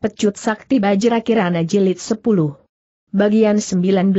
Pecut Sakti Bajra Kirana Jilid 10. Bagian 19.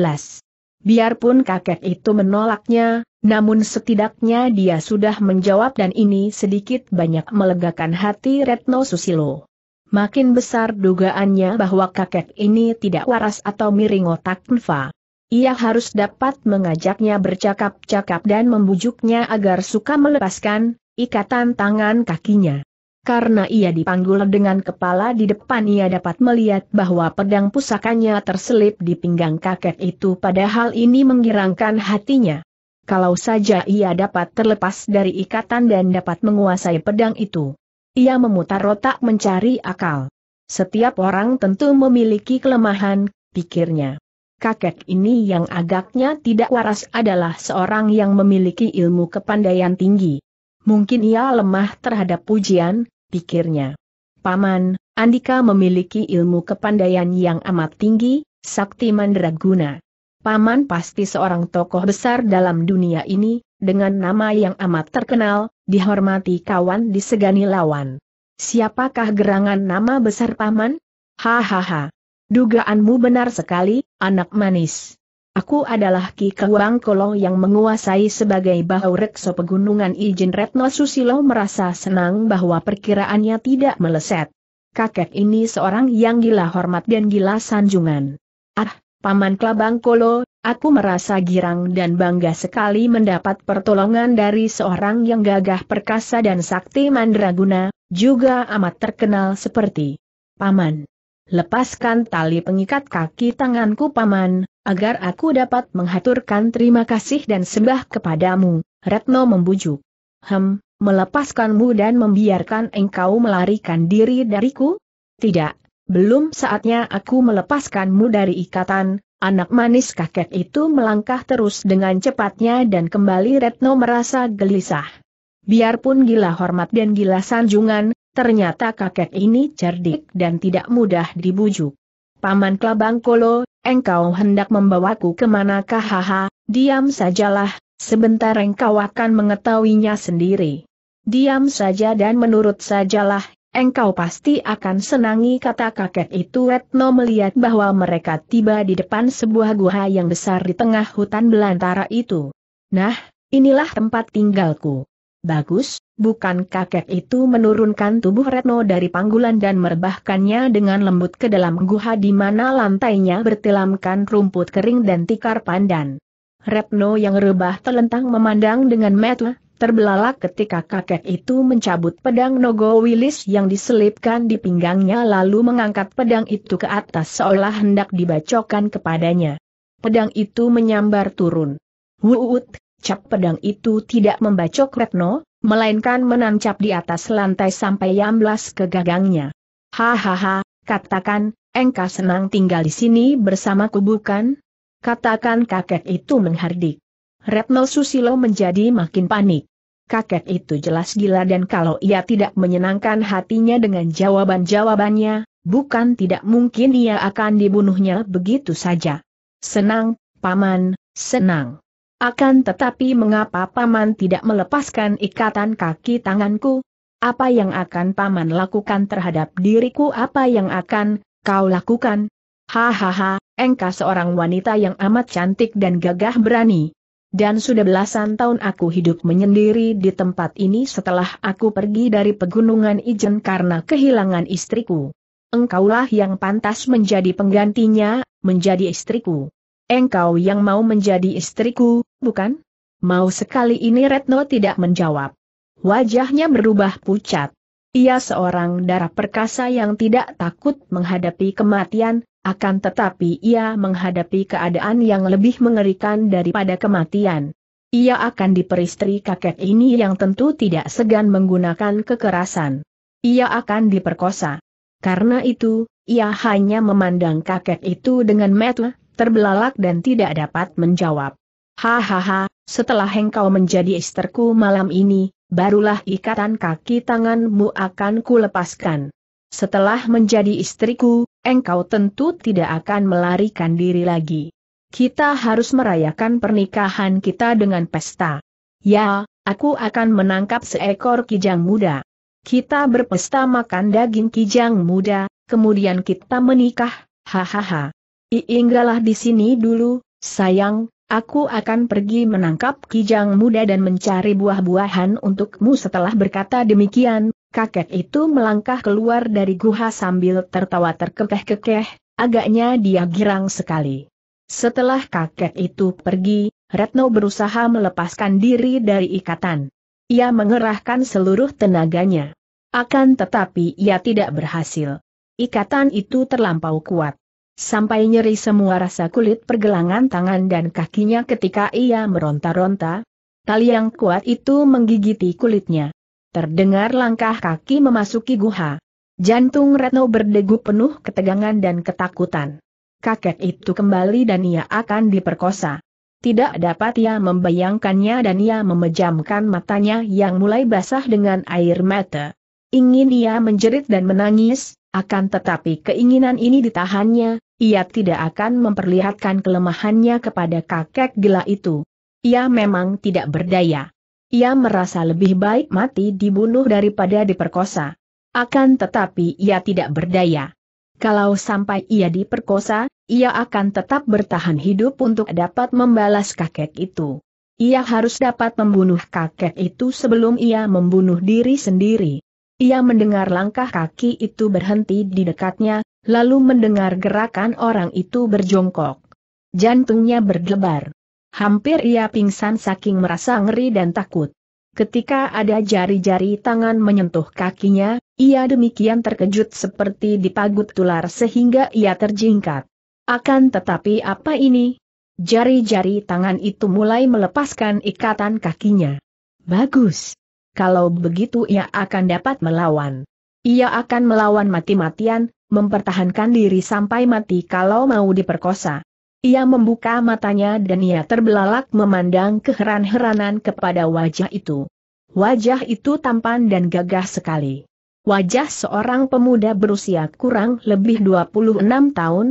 Biarpun kakek itu menolaknya, namun setidaknya dia sudah menjawab dan ini sedikit banyak melegakan hati Retno Susilo. Makin besar dugaannya bahwa kakek ini tidak waras atau miring otak Nfa. Ia harus dapat mengajaknya bercakap-cakap dan membujuknya agar suka melepaskan ikatan tangan kakinya. Karena ia dipanggul dengan kepala di depan ia dapat melihat bahwa pedang pusakanya terselip di pinggang kakek itu padahal ini menggirangkan hatinya. Kalau saja ia dapat terlepas dari ikatan dan dapat menguasai pedang itu. Ia memutar otak mencari akal. Setiap orang tentu memiliki kelemahan, pikirnya. Kakek ini yang agaknya tidak waras adalah seorang yang memiliki ilmu kepandaian tinggi. Mungkin ia lemah terhadap pujian, pikirnya. Paman, Andika memiliki ilmu kepandaian yang amat tinggi, sakti mandraguna. Paman pasti seorang tokoh besar dalam dunia ini, dengan nama yang amat terkenal, dihormati kawan di disegani lawan. Siapakah gerangan nama besar paman? Hahaha. Dugaanmu benar sekali, anak manis. Aku adalah Ki Kawang Kolong yang menguasai sebagai bahu rekso pegunungan Ijin Retno Susilo merasa senang bahwa perkiraannya tidak meleset. Kakek ini seorang yang gila hormat dan gila sanjungan. Ah, Paman Klabang Kolo, aku merasa girang dan bangga sekali mendapat pertolongan dari seorang yang gagah perkasa dan sakti mandraguna, juga amat terkenal seperti Paman. Lepaskan tali pengikat kaki tanganku paman, agar aku dapat menghaturkan terima kasih dan sembah kepadamu, Retno membujuk. Hem, melepaskanmu dan membiarkan engkau melarikan diri dariku? Tidak, belum saatnya aku melepaskanmu dari ikatan, anak manis kakek itu melangkah terus dengan cepatnya dan kembali Retno merasa gelisah. Biarpun gila hormat dan gila sanjungan, Ternyata kakek ini cerdik dan tidak mudah dibujuk. Paman Kelabang Kolo, engkau hendak membawaku kemanakah haha, diam sajalah, sebentar engkau akan mengetahuinya sendiri. Diam saja dan menurut sajalah, engkau pasti akan senangi kata kakek itu Retno melihat bahwa mereka tiba di depan sebuah gua yang besar di tengah hutan belantara itu. Nah, inilah tempat tinggalku. Bagus, Bukan kakek itu menurunkan tubuh Retno dari panggulan dan merebahkannya dengan lembut ke dalam guha di mana lantainya bertilamkan rumput kering dan tikar pandan. Retno yang rebah telentang memandang dengan metu, terbelalak ketika kakek itu mencabut pedang Nogo Wilis yang diselipkan di pinggangnya lalu mengangkat pedang itu ke atas seolah hendak dibacokan kepadanya. Pedang itu menyambar turun. Wuut, cap pedang itu tidak membacok Retno, melainkan menancap di atas lantai sampai yamblas ke gagangnya. Hahaha, katakan, engkau senang tinggal di sini bersamaku bukan? Katakan kakek itu menghardik. Retno Susilo menjadi makin panik. Kakek itu jelas gila dan kalau ia tidak menyenangkan hatinya dengan jawaban-jawabannya, bukan tidak mungkin ia akan dibunuhnya begitu saja. Senang, paman, senang. Akan tetapi mengapa Paman tidak melepaskan ikatan kaki tanganku? Apa yang akan Paman lakukan terhadap diriku? Apa yang akan kau lakukan? Hahaha, engkau seorang wanita yang amat cantik dan gagah berani. Dan sudah belasan tahun aku hidup menyendiri di tempat ini setelah aku pergi dari pegunungan Ijen karena kehilangan istriku. Engkaulah yang pantas menjadi penggantinya, menjadi istriku engkau yang mau menjadi istriku, bukan? Mau sekali ini Retno tidak menjawab. Wajahnya berubah pucat. Ia seorang darah perkasa yang tidak takut menghadapi kematian, akan tetapi ia menghadapi keadaan yang lebih mengerikan daripada kematian. Ia akan diperistri kakek ini yang tentu tidak segan menggunakan kekerasan. Ia akan diperkosa. Karena itu, ia hanya memandang kakek itu dengan metu, terbelalak dan tidak dapat menjawab. Hahaha, setelah engkau menjadi istriku malam ini, barulah ikatan kaki tanganmu akan kulepaskan. Setelah menjadi istriku, engkau tentu tidak akan melarikan diri lagi. Kita harus merayakan pernikahan kita dengan pesta. Ya, aku akan menangkap seekor kijang muda. Kita berpesta makan daging kijang muda, kemudian kita menikah, hahaha. Iinggalah di sini dulu, sayang, Aku akan pergi menangkap kijang muda dan mencari buah-buahan untukmu setelah berkata demikian, kakek itu melangkah keluar dari guha sambil tertawa terkekeh-kekeh, agaknya dia girang sekali. Setelah kakek itu pergi, Retno berusaha melepaskan diri dari ikatan. Ia mengerahkan seluruh tenaganya. Akan tetapi ia tidak berhasil. Ikatan itu terlampau kuat sampai nyeri semua rasa kulit pergelangan tangan dan kakinya ketika ia meronta-ronta. Tali yang kuat itu menggigiti kulitnya. Terdengar langkah kaki memasuki guha. Jantung Retno berdegup penuh ketegangan dan ketakutan. Kakek itu kembali dan ia akan diperkosa. Tidak dapat ia membayangkannya dan ia memejamkan matanya yang mulai basah dengan air mata. Ingin ia menjerit dan menangis, akan tetapi keinginan ini ditahannya, ia tidak akan memperlihatkan kelemahannya kepada kakek gila itu. Ia memang tidak berdaya. Ia merasa lebih baik mati dibunuh daripada diperkosa. Akan tetapi ia tidak berdaya. Kalau sampai ia diperkosa, ia akan tetap bertahan hidup untuk dapat membalas kakek itu. Ia harus dapat membunuh kakek itu sebelum ia membunuh diri sendiri. Ia mendengar langkah kaki itu berhenti di dekatnya, lalu mendengar gerakan orang itu berjongkok. Jantungnya berdebar. Hampir ia pingsan saking merasa ngeri dan takut. Ketika ada jari-jari tangan menyentuh kakinya, ia demikian terkejut seperti dipagut tular sehingga ia terjingkat. Akan tetapi apa ini? Jari-jari tangan itu mulai melepaskan ikatan kakinya. Bagus kalau begitu ia akan dapat melawan. Ia akan melawan mati-matian, mempertahankan diri sampai mati kalau mau diperkosa. Ia membuka matanya dan ia terbelalak memandang keheran-heranan kepada wajah itu. Wajah itu tampan dan gagah sekali. Wajah seorang pemuda berusia kurang lebih 26 tahun,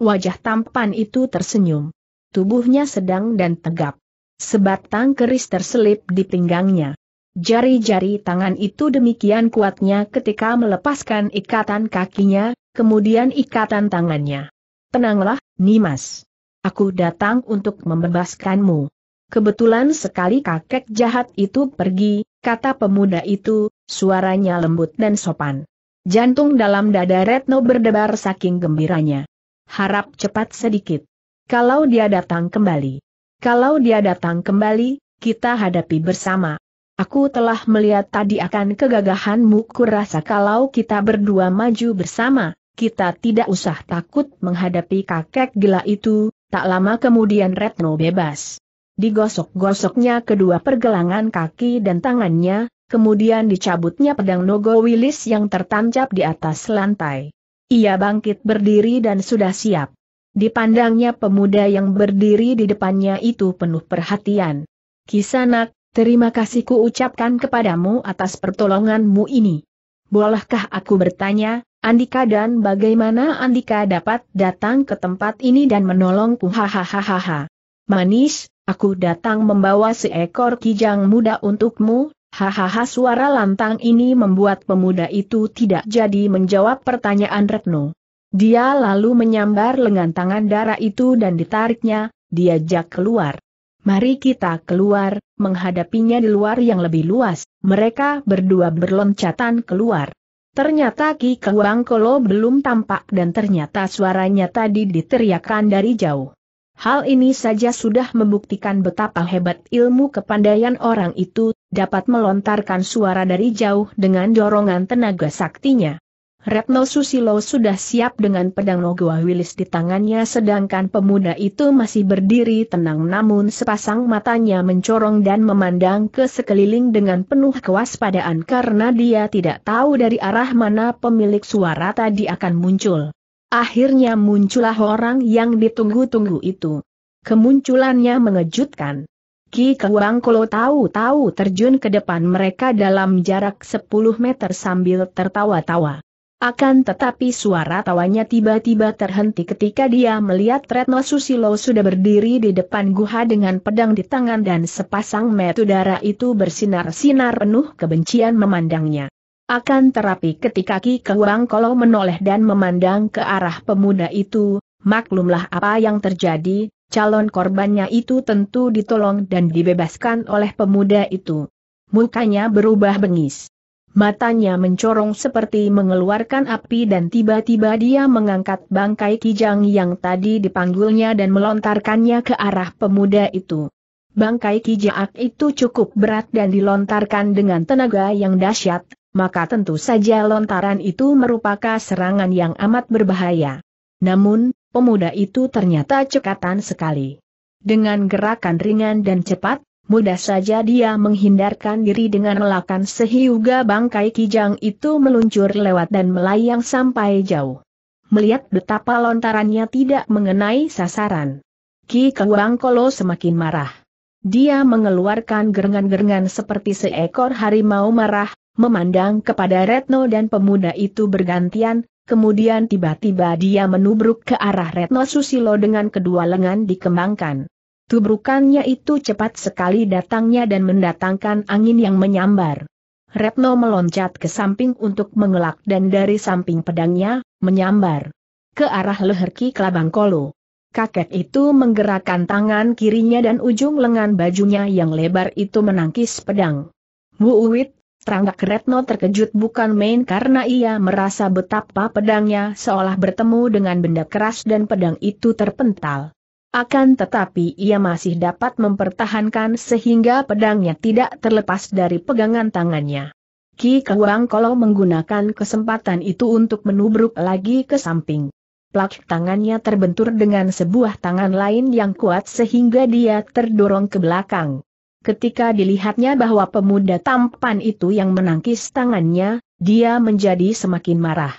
wajah tampan itu tersenyum. Tubuhnya sedang dan tegap. Sebatang keris terselip di pinggangnya. Jari-jari tangan itu demikian kuatnya ketika melepaskan ikatan kakinya, kemudian ikatan tangannya. Tenanglah, Nimas. Aku datang untuk membebaskanmu. Kebetulan sekali kakek jahat itu pergi, kata pemuda itu, suaranya lembut dan sopan. Jantung dalam dada Retno berdebar saking gembiranya. Harap cepat sedikit. Kalau dia datang kembali. Kalau dia datang kembali, kita hadapi bersama. Aku telah melihat tadi akan kegagahanmu kurasa kalau kita berdua maju bersama, kita tidak usah takut menghadapi kakek gila itu, tak lama kemudian Retno bebas. Digosok-gosoknya kedua pergelangan kaki dan tangannya, kemudian dicabutnya pedang Nogo Wilis yang tertancap di atas lantai. Ia bangkit berdiri dan sudah siap. Dipandangnya pemuda yang berdiri di depannya itu penuh perhatian. Kisanak, Terima kasih ku ucapkan kepadamu atas pertolonganmu ini. Bolehkah aku bertanya, Andika dan bagaimana Andika dapat datang ke tempat ini dan menolongku hahaha. Manis, aku datang membawa seekor kijang muda untukmu, hahaha suara lantang ini membuat pemuda itu tidak jadi menjawab pertanyaan Retno. Dia lalu menyambar lengan tangan darah itu dan ditariknya, diajak keluar. Mari kita keluar, menghadapinya di luar yang lebih luas, mereka berdua berloncatan keluar. Ternyata Ki Kewang Kolo belum tampak dan ternyata suaranya tadi diteriakan dari jauh. Hal ini saja sudah membuktikan betapa hebat ilmu kepandaian orang itu, dapat melontarkan suara dari jauh dengan dorongan tenaga saktinya. Retno Susilo sudah siap dengan pedang Nogua Wilis di tangannya sedangkan pemuda itu masih berdiri tenang namun sepasang matanya mencorong dan memandang ke sekeliling dengan penuh kewaspadaan karena dia tidak tahu dari arah mana pemilik suara tadi akan muncul. Akhirnya muncullah orang yang ditunggu-tunggu itu. Kemunculannya mengejutkan. Ki Kewang Kolo tahu-tahu terjun ke depan mereka dalam jarak 10 meter sambil tertawa-tawa. Akan tetapi suara tawanya tiba-tiba terhenti ketika dia melihat Retno Susilo sudah berdiri di depan guha dengan pedang di tangan dan sepasang metudara itu bersinar-sinar penuh kebencian memandangnya. Akan terapi ketika Ki Kewang Kolo menoleh dan memandang ke arah pemuda itu, maklumlah apa yang terjadi, calon korbannya itu tentu ditolong dan dibebaskan oleh pemuda itu. Mukanya berubah bengis. Matanya mencorong seperti mengeluarkan api dan tiba-tiba dia mengangkat bangkai kijang yang tadi dipanggulnya dan melontarkannya ke arah pemuda itu. Bangkai kijang itu cukup berat dan dilontarkan dengan tenaga yang dahsyat, maka tentu saja lontaran itu merupakan serangan yang amat berbahaya. Namun, pemuda itu ternyata cekatan sekali. Dengan gerakan ringan dan cepat, Mudah saja dia menghindarkan diri dengan melakan sehingga bangkai kijang itu meluncur lewat dan melayang sampai jauh. Melihat betapa lontarannya tidak mengenai sasaran. Ki Kewang Kolo semakin marah. Dia mengeluarkan gerengan-gerengan seperti seekor harimau marah, memandang kepada Retno dan pemuda itu bergantian, kemudian tiba-tiba dia menubruk ke arah Retno Susilo dengan kedua lengan dikembangkan. Tubrukannya itu cepat sekali datangnya dan mendatangkan angin yang menyambar. Retno meloncat ke samping untuk mengelak dan dari samping pedangnya, menyambar. Ke arah leher Ki Kelabang Kolo. Kakek itu menggerakkan tangan kirinya dan ujung lengan bajunya yang lebar itu menangkis pedang. Bu Uwit, teranggak Retno terkejut bukan main karena ia merasa betapa pedangnya seolah bertemu dengan benda keras dan pedang itu terpental. Akan tetapi ia masih dapat mempertahankan sehingga pedangnya tidak terlepas dari pegangan tangannya. Ki Kewang kalau menggunakan kesempatan itu untuk menubruk lagi ke samping. Plak tangannya terbentur dengan sebuah tangan lain yang kuat sehingga dia terdorong ke belakang. Ketika dilihatnya bahwa pemuda tampan itu yang menangkis tangannya, dia menjadi semakin marah.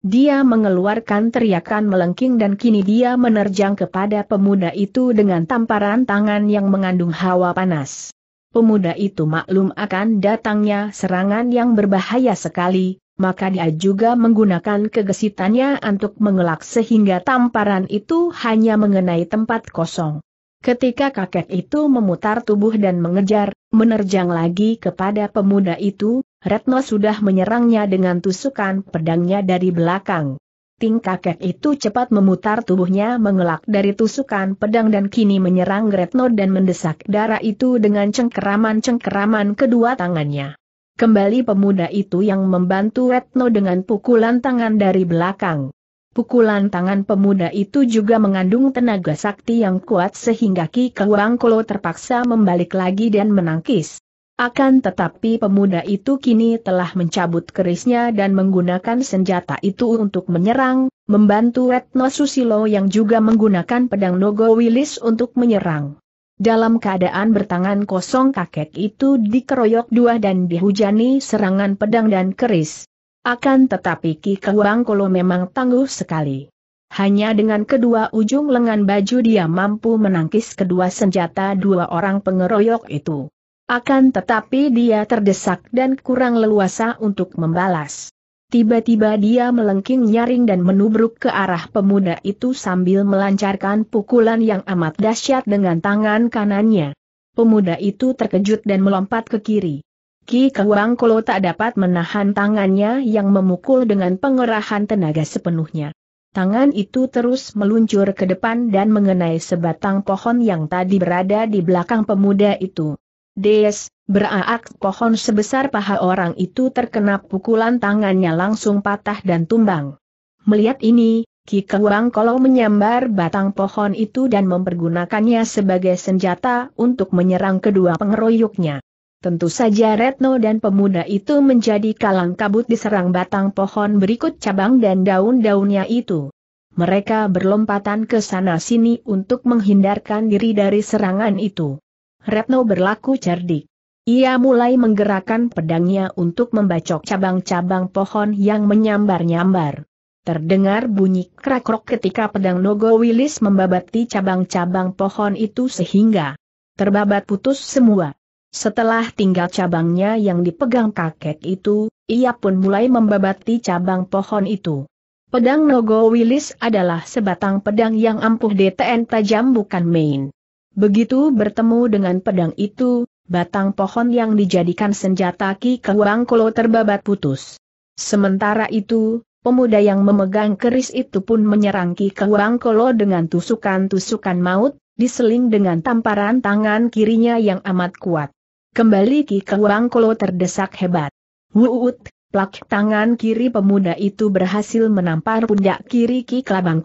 Dia mengeluarkan teriakan melengking dan kini dia menerjang kepada pemuda itu dengan tamparan tangan yang mengandung hawa panas. Pemuda itu maklum akan datangnya serangan yang berbahaya sekali, maka dia juga menggunakan kegesitannya untuk mengelak sehingga tamparan itu hanya mengenai tempat kosong. Ketika kakek itu memutar tubuh dan mengejar, menerjang lagi kepada pemuda itu, Retno sudah menyerangnya dengan tusukan pedangnya dari belakang. Ting kakek itu cepat memutar tubuhnya mengelak dari tusukan pedang dan kini menyerang Retno dan mendesak darah itu dengan cengkeraman-cengkeraman kedua tangannya. Kembali pemuda itu yang membantu Retno dengan pukulan tangan dari belakang. Pukulan tangan pemuda itu juga mengandung tenaga sakti yang kuat sehingga Ki Kewangkolo terpaksa membalik lagi dan menangkis. Akan tetapi pemuda itu kini telah mencabut kerisnya dan menggunakan senjata itu untuk menyerang, membantu Retno Susilo yang juga menggunakan pedang Nogo Wilis untuk menyerang. Dalam keadaan bertangan kosong kakek itu dikeroyok dua dan dihujani serangan pedang dan keris. Akan tetapi Ki Kolo memang tangguh sekali. Hanya dengan kedua ujung lengan baju dia mampu menangkis kedua senjata dua orang pengeroyok itu. Akan tetapi dia terdesak dan kurang leluasa untuk membalas. Tiba-tiba dia melengking nyaring dan menubruk ke arah pemuda itu sambil melancarkan pukulan yang amat dahsyat dengan tangan kanannya. Pemuda itu terkejut dan melompat ke kiri. Ki Kawang Kolo tak dapat menahan tangannya yang memukul dengan pengerahan tenaga sepenuhnya. Tangan itu terus meluncur ke depan dan mengenai sebatang pohon yang tadi berada di belakang pemuda itu. Des, beraak pohon sebesar paha orang itu terkena pukulan tangannya langsung patah dan tumbang. Melihat ini, Ki Kewang kalau menyambar batang pohon itu dan mempergunakannya sebagai senjata untuk menyerang kedua pengeroyoknya. Tentu saja Retno dan pemuda itu menjadi kalang kabut diserang batang pohon berikut cabang dan daun-daunnya itu. Mereka berlompatan ke sana-sini untuk menghindarkan diri dari serangan itu. Retno berlaku cerdik. Ia mulai menggerakkan pedangnya untuk membacok cabang-cabang pohon yang menyambar-nyambar. Terdengar bunyi krakrok ketika pedang Nogo Wilis membabati cabang-cabang pohon itu sehingga terbabat putus semua. Setelah tinggal cabangnya yang dipegang kakek itu, ia pun mulai membabati cabang pohon itu. Pedang Nogo Wilis adalah sebatang pedang yang ampuh DTN tajam bukan main. Begitu bertemu dengan pedang itu, batang pohon yang dijadikan senjata Ki Kawang terbabat putus. Sementara itu, pemuda yang memegang keris itu pun menyerang Ki Kawang dengan tusukan-tusukan maut, diseling dengan tamparan tangan kirinya yang amat kuat. Kembali Ki Kawang terdesak hebat. Wuut, plak tangan kiri pemuda itu berhasil menampar pundak kiri Ki Kawang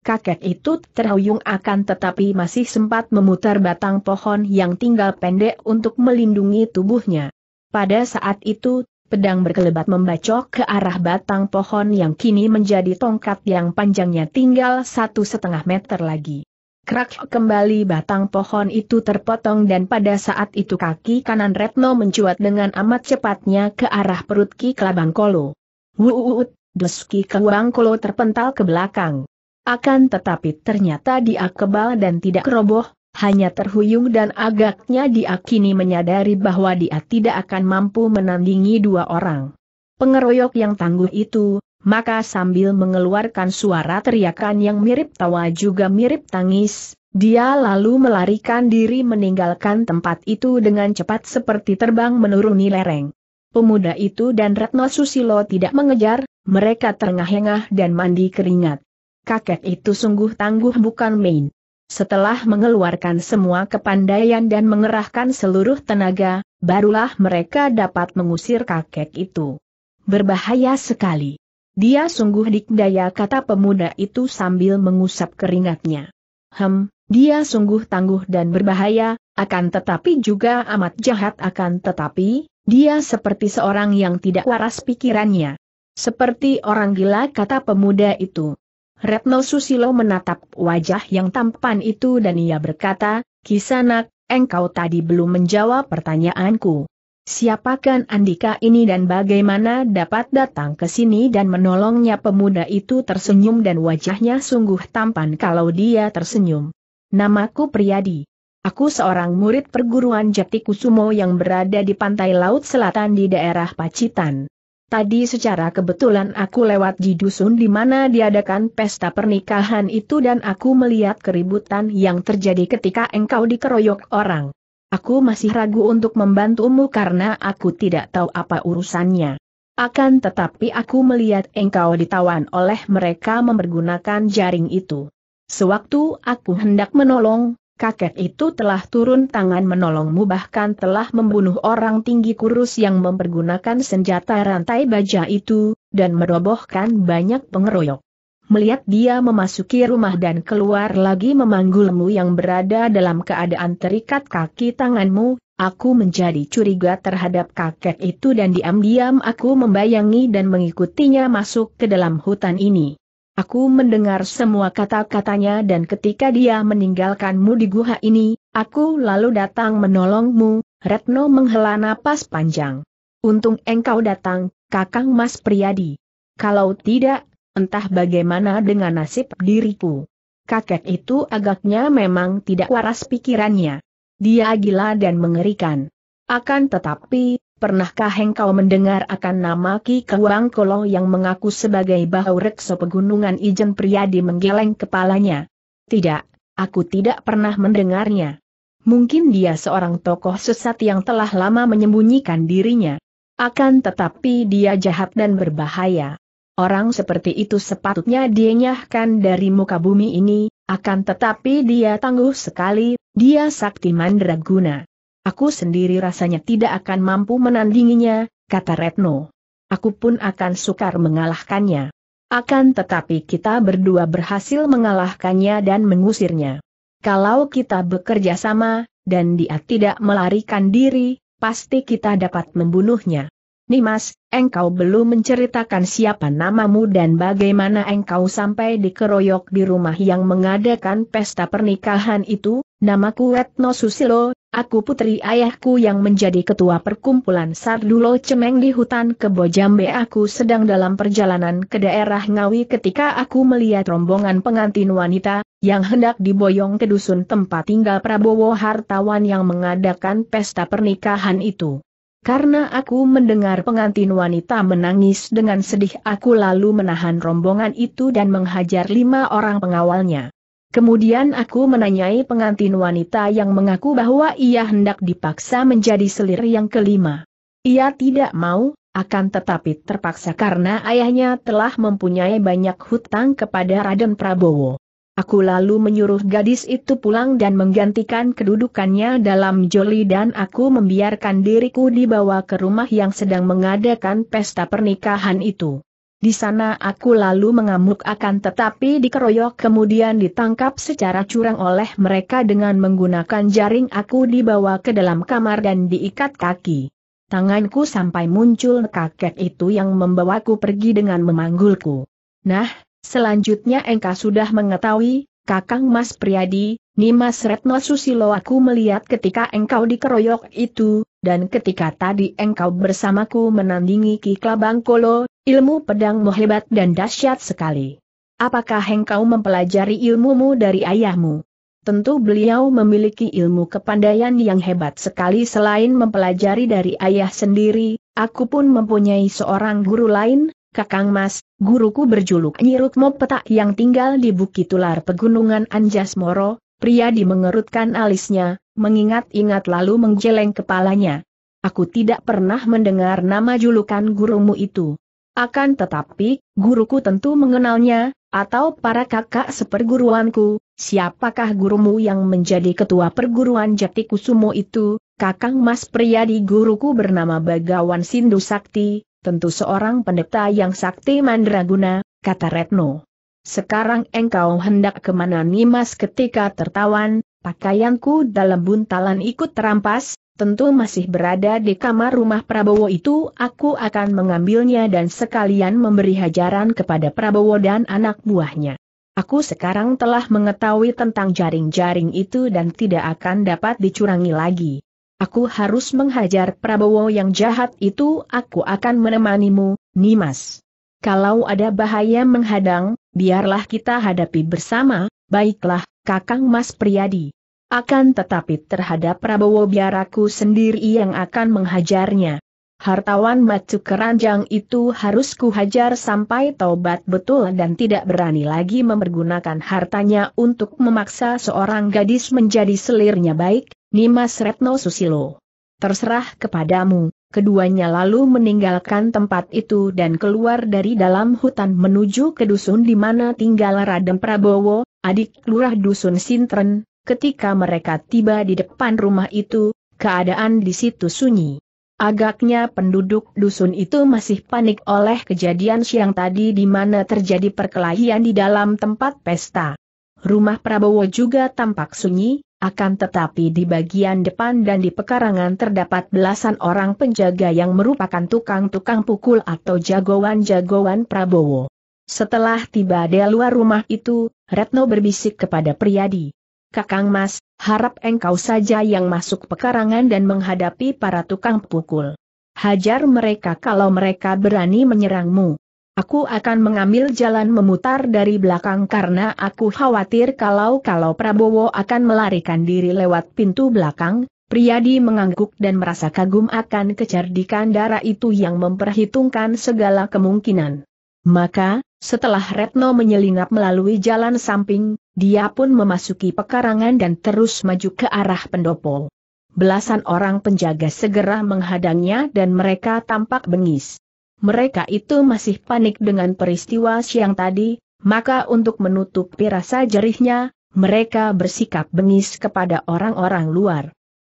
kakek itu terhuyung akan tetapi masih sempat memutar batang pohon yang tinggal pendek untuk melindungi tubuhnya. Pada saat itu, pedang berkelebat membacok ke arah batang pohon yang kini menjadi tongkat yang panjangnya tinggal satu setengah meter lagi. Krak kembali batang pohon itu terpotong dan pada saat itu kaki kanan Retno mencuat dengan amat cepatnya ke arah perut Ki Kelabang Kolo. Wuut, Deski Kelabang Kolo terpental ke belakang akan tetapi ternyata dia kebal dan tidak roboh, hanya terhuyung dan agaknya dia kini menyadari bahwa dia tidak akan mampu menandingi dua orang. Pengeroyok yang tangguh itu, maka sambil mengeluarkan suara teriakan yang mirip tawa juga mirip tangis, dia lalu melarikan diri meninggalkan tempat itu dengan cepat seperti terbang menuruni lereng. Pemuda itu dan Retno Susilo tidak mengejar, mereka terengah-engah dan mandi keringat kakek itu sungguh tangguh bukan main. Setelah mengeluarkan semua kepandaian dan mengerahkan seluruh tenaga, barulah mereka dapat mengusir kakek itu. Berbahaya sekali. Dia sungguh dikdaya kata pemuda itu sambil mengusap keringatnya. Hem, dia sungguh tangguh dan berbahaya, akan tetapi juga amat jahat akan tetapi, dia seperti seorang yang tidak waras pikirannya. Seperti orang gila kata pemuda itu. Retno Susilo menatap wajah yang tampan itu dan ia berkata, Kisanak, engkau tadi belum menjawab pertanyaanku. Siapakan Andika ini dan bagaimana dapat datang ke sini dan menolongnya pemuda itu tersenyum dan wajahnya sungguh tampan kalau dia tersenyum. Namaku Priyadi. Aku seorang murid perguruan Jatikusumo Kusumo yang berada di pantai laut selatan di daerah Pacitan. Tadi secara kebetulan aku lewat di dusun di mana diadakan pesta pernikahan itu dan aku melihat keributan yang terjadi ketika engkau dikeroyok orang. Aku masih ragu untuk membantumu karena aku tidak tahu apa urusannya. Akan tetapi aku melihat engkau ditawan oleh mereka mempergunakan jaring itu. Sewaktu aku hendak menolong, kakek itu telah turun tangan menolongmu bahkan telah membunuh orang tinggi kurus yang mempergunakan senjata rantai baja itu, dan merobohkan banyak pengeroyok. Melihat dia memasuki rumah dan keluar lagi memanggulmu yang berada dalam keadaan terikat kaki tanganmu, Aku menjadi curiga terhadap kakek itu dan diam-diam aku membayangi dan mengikutinya masuk ke dalam hutan ini. Aku mendengar semua kata-katanya dan ketika dia meninggalkanmu di guha ini, aku lalu datang menolongmu, Retno menghela napas panjang. Untung engkau datang, Kakang Mas Priyadi. Kalau tidak, entah bagaimana dengan nasib diriku. Kakek itu agaknya memang tidak waras pikirannya. Dia gila dan mengerikan. Akan tetapi, Pernahkah engkau mendengar akan nama Ki Kewang Kolo yang mengaku sebagai bahu Rekso Pegunungan Ijen Priyadi menggeleng kepalanya? Tidak, aku tidak pernah mendengarnya. Mungkin dia seorang tokoh sesat yang telah lama menyembunyikan dirinya. Akan tetapi dia jahat dan berbahaya. Orang seperti itu sepatutnya dienyahkan dari muka bumi ini, akan tetapi dia tangguh sekali, dia sakti mandraguna. Aku sendiri rasanya tidak akan mampu menandinginya, kata Retno. Aku pun akan sukar mengalahkannya. Akan tetapi kita berdua berhasil mengalahkannya dan mengusirnya. Kalau kita bekerja sama, dan dia tidak melarikan diri, pasti kita dapat membunuhnya. Nimas, engkau belum menceritakan siapa namamu dan bagaimana engkau sampai dikeroyok di rumah yang mengadakan pesta pernikahan itu, namaku Retno Susilo, Aku putri ayahku yang menjadi ketua perkumpulan Sardulo Cemeng di hutan kebojambe. aku sedang dalam perjalanan ke daerah Ngawi ketika aku melihat rombongan pengantin wanita, yang hendak diboyong ke dusun tempat tinggal Prabowo Hartawan yang mengadakan pesta pernikahan itu. Karena aku mendengar pengantin wanita menangis dengan sedih aku lalu menahan rombongan itu dan menghajar lima orang pengawalnya. Kemudian aku menanyai pengantin wanita yang mengaku bahwa ia hendak dipaksa menjadi selir yang kelima. Ia tidak mau, akan tetapi terpaksa karena ayahnya telah mempunyai banyak hutang kepada Raden Prabowo. Aku lalu menyuruh gadis itu pulang dan menggantikan kedudukannya dalam joli dan aku membiarkan diriku dibawa ke rumah yang sedang mengadakan pesta pernikahan itu. Di sana aku lalu mengamuk akan tetapi dikeroyok kemudian ditangkap secara curang oleh mereka dengan menggunakan jaring aku dibawa ke dalam kamar dan diikat kaki. Tanganku sampai muncul kakek itu yang membawaku pergi dengan memanggulku. Nah, selanjutnya engkau sudah mengetahui, Kakang Mas Priadi, Nimas Retno Susilo aku melihat ketika engkau dikeroyok itu, dan ketika tadi engkau bersamaku menandingi Ki Klabang Kolo, ilmu pedangmu hebat dan dahsyat sekali. Apakah engkau mempelajari ilmumu dari ayahmu? Tentu beliau memiliki ilmu kepandaian yang hebat sekali selain mempelajari dari ayah sendiri, aku pun mempunyai seorang guru lain, Kakang Mas, guruku berjuluk Nyi Rukmo Petak yang tinggal di Bukit Tular Pegunungan Anjas Moro, Pria di mengerutkan alisnya, mengingat-ingat lalu menggeleng kepalanya. Aku tidak pernah mendengar nama julukan gurumu itu. Akan tetapi, guruku tentu mengenalnya, atau para kakak seperguruanku, siapakah gurumu yang menjadi ketua perguruan Jati Kusumo itu, kakang Mas pria di guruku bernama Bagawan Sindu Sakti, tentu seorang pendeta yang sakti mandraguna, kata Retno. Sekarang engkau hendak kemana Nimas ketika tertawan, pakaianku dalam buntalan ikut terampas, tentu masih berada di kamar rumah Prabowo itu aku akan mengambilnya dan sekalian memberi hajaran kepada Prabowo dan anak buahnya. Aku sekarang telah mengetahui tentang jaring-jaring itu dan tidak akan dapat dicurangi lagi. Aku harus menghajar Prabowo yang jahat itu, aku akan menemanimu, Nimas. Kalau ada bahaya menghadang, biarlah kita hadapi bersama, baiklah, Kakang Mas Priyadi. Akan tetapi terhadap Prabowo biar aku sendiri yang akan menghajarnya. Hartawan macu keranjang itu harus kuhajar sampai taubat betul dan tidak berani lagi mempergunakan hartanya untuk memaksa seorang gadis menjadi selirnya baik, Nimas Retno Susilo. Terserah kepadamu, Keduanya lalu meninggalkan tempat itu dan keluar dari dalam hutan menuju ke dusun di mana tinggal Raden Prabowo, adik lurah dusun Sintren. Ketika mereka tiba di depan rumah itu, keadaan di situ sunyi. Agaknya penduduk dusun itu masih panik oleh kejadian siang tadi di mana terjadi perkelahian di dalam tempat pesta. Rumah Prabowo juga tampak sunyi, akan tetapi di bagian depan dan di pekarangan terdapat belasan orang penjaga yang merupakan tukang-tukang pukul atau jagoan-jagoan Prabowo. Setelah tiba di luar rumah itu, Retno berbisik kepada Priyadi. Kakang Mas, harap engkau saja yang masuk pekarangan dan menghadapi para tukang pukul. Hajar mereka kalau mereka berani menyerangmu. Aku akan mengambil jalan memutar dari belakang karena aku khawatir kalau-kalau Prabowo akan melarikan diri lewat pintu belakang. Priyadi mengangguk dan merasa kagum akan kecerdikan darah itu yang memperhitungkan segala kemungkinan. Maka, setelah Retno menyelinap melalui jalan samping, dia pun memasuki pekarangan dan terus maju ke arah pendopo. Belasan orang penjaga segera menghadangnya dan mereka tampak bengis mereka itu masih panik dengan peristiwa siang tadi, maka untuk menutupi rasa jerihnya, mereka bersikap bengis kepada orang-orang luar.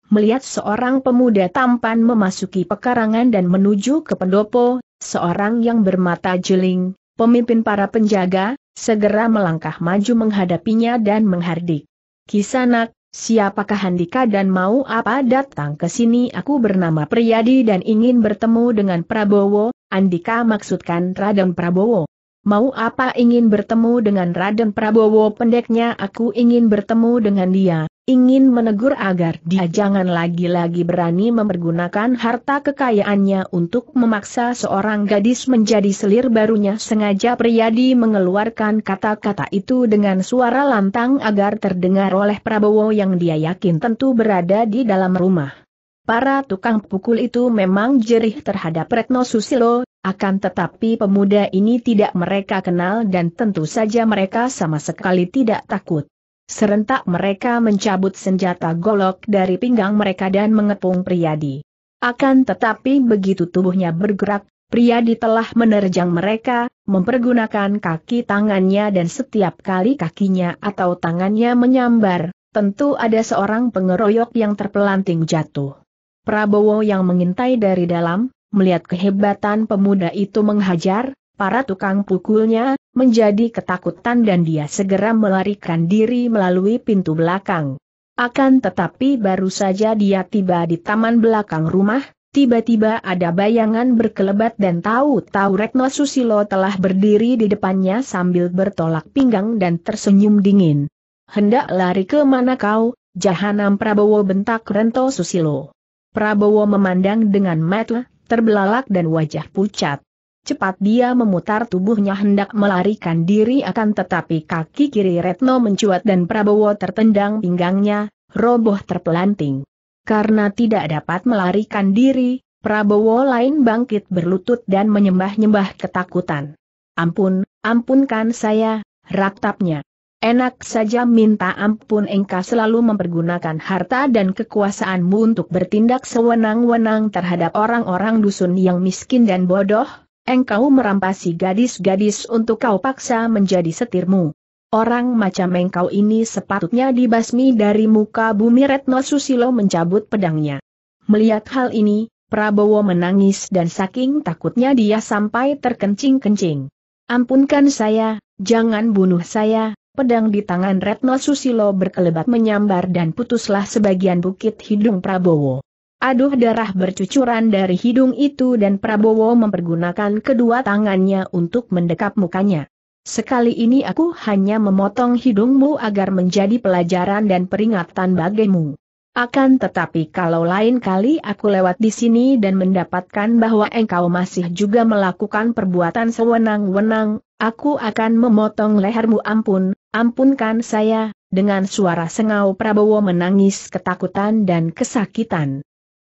Melihat seorang pemuda tampan memasuki pekarangan dan menuju ke pendopo, seorang yang bermata jeling, pemimpin para penjaga, segera melangkah maju menghadapinya dan menghardik. Kisanak, Siapakah Handika dan mau apa datang ke sini aku bernama Priyadi dan ingin bertemu dengan Prabowo, Andika maksudkan Raden Prabowo. Mau apa ingin bertemu dengan Raden Prabowo pendeknya aku ingin bertemu dengan dia, ingin menegur agar dia jangan lagi-lagi berani mempergunakan harta kekayaannya untuk memaksa seorang gadis menjadi selir barunya sengaja Priyadi mengeluarkan kata-kata itu dengan suara lantang agar terdengar oleh Prabowo yang dia yakin tentu berada di dalam rumah. Para tukang pukul itu memang jerih terhadap Retno Susilo, akan tetapi pemuda ini tidak mereka kenal dan tentu saja mereka sama sekali tidak takut. Serentak mereka mencabut senjata golok dari pinggang mereka dan mengepung Priyadi. Akan tetapi begitu tubuhnya bergerak, Priyadi telah menerjang mereka, mempergunakan kaki tangannya dan setiap kali kakinya atau tangannya menyambar, tentu ada seorang pengeroyok yang terpelanting jatuh. Prabowo yang mengintai dari dalam, melihat kehebatan pemuda itu menghajar, para tukang pukulnya, menjadi ketakutan dan dia segera melarikan diri melalui pintu belakang. Akan tetapi baru saja dia tiba di taman belakang rumah, tiba-tiba ada bayangan berkelebat dan tahu-tahu Retno Susilo telah berdiri di depannya sambil bertolak pinggang dan tersenyum dingin. Hendak lari ke mana kau, Jahanam Prabowo bentak Rento Susilo. Prabowo memandang dengan mata terbelalak dan wajah pucat. Cepat dia memutar tubuhnya hendak melarikan diri akan tetapi kaki kiri Retno mencuat dan Prabowo tertendang pinggangnya, roboh terpelanting. Karena tidak dapat melarikan diri, Prabowo lain bangkit berlutut dan menyembah-nyembah ketakutan. Ampun, ampunkan saya, raktapnya. Enak saja minta ampun engkau selalu mempergunakan harta dan kekuasaanmu untuk bertindak sewenang-wenang terhadap orang-orang dusun yang miskin dan bodoh, engkau merampasi gadis-gadis untuk kau paksa menjadi setirmu. Orang macam engkau ini sepatutnya dibasmi dari muka bumi Retno Susilo mencabut pedangnya. Melihat hal ini, Prabowo menangis dan saking takutnya dia sampai terkencing-kencing. Ampunkan saya, jangan bunuh saya, pedang di tangan Retno Susilo berkelebat menyambar dan putuslah sebagian bukit hidung Prabowo. Aduh darah bercucuran dari hidung itu dan Prabowo mempergunakan kedua tangannya untuk mendekap mukanya. Sekali ini aku hanya memotong hidungmu agar menjadi pelajaran dan peringatan bagimu. Akan tetapi kalau lain kali aku lewat di sini dan mendapatkan bahwa engkau masih juga melakukan perbuatan sewenang-wenang, aku akan memotong lehermu ampun, ampunkan saya, dengan suara sengau Prabowo menangis ketakutan dan kesakitan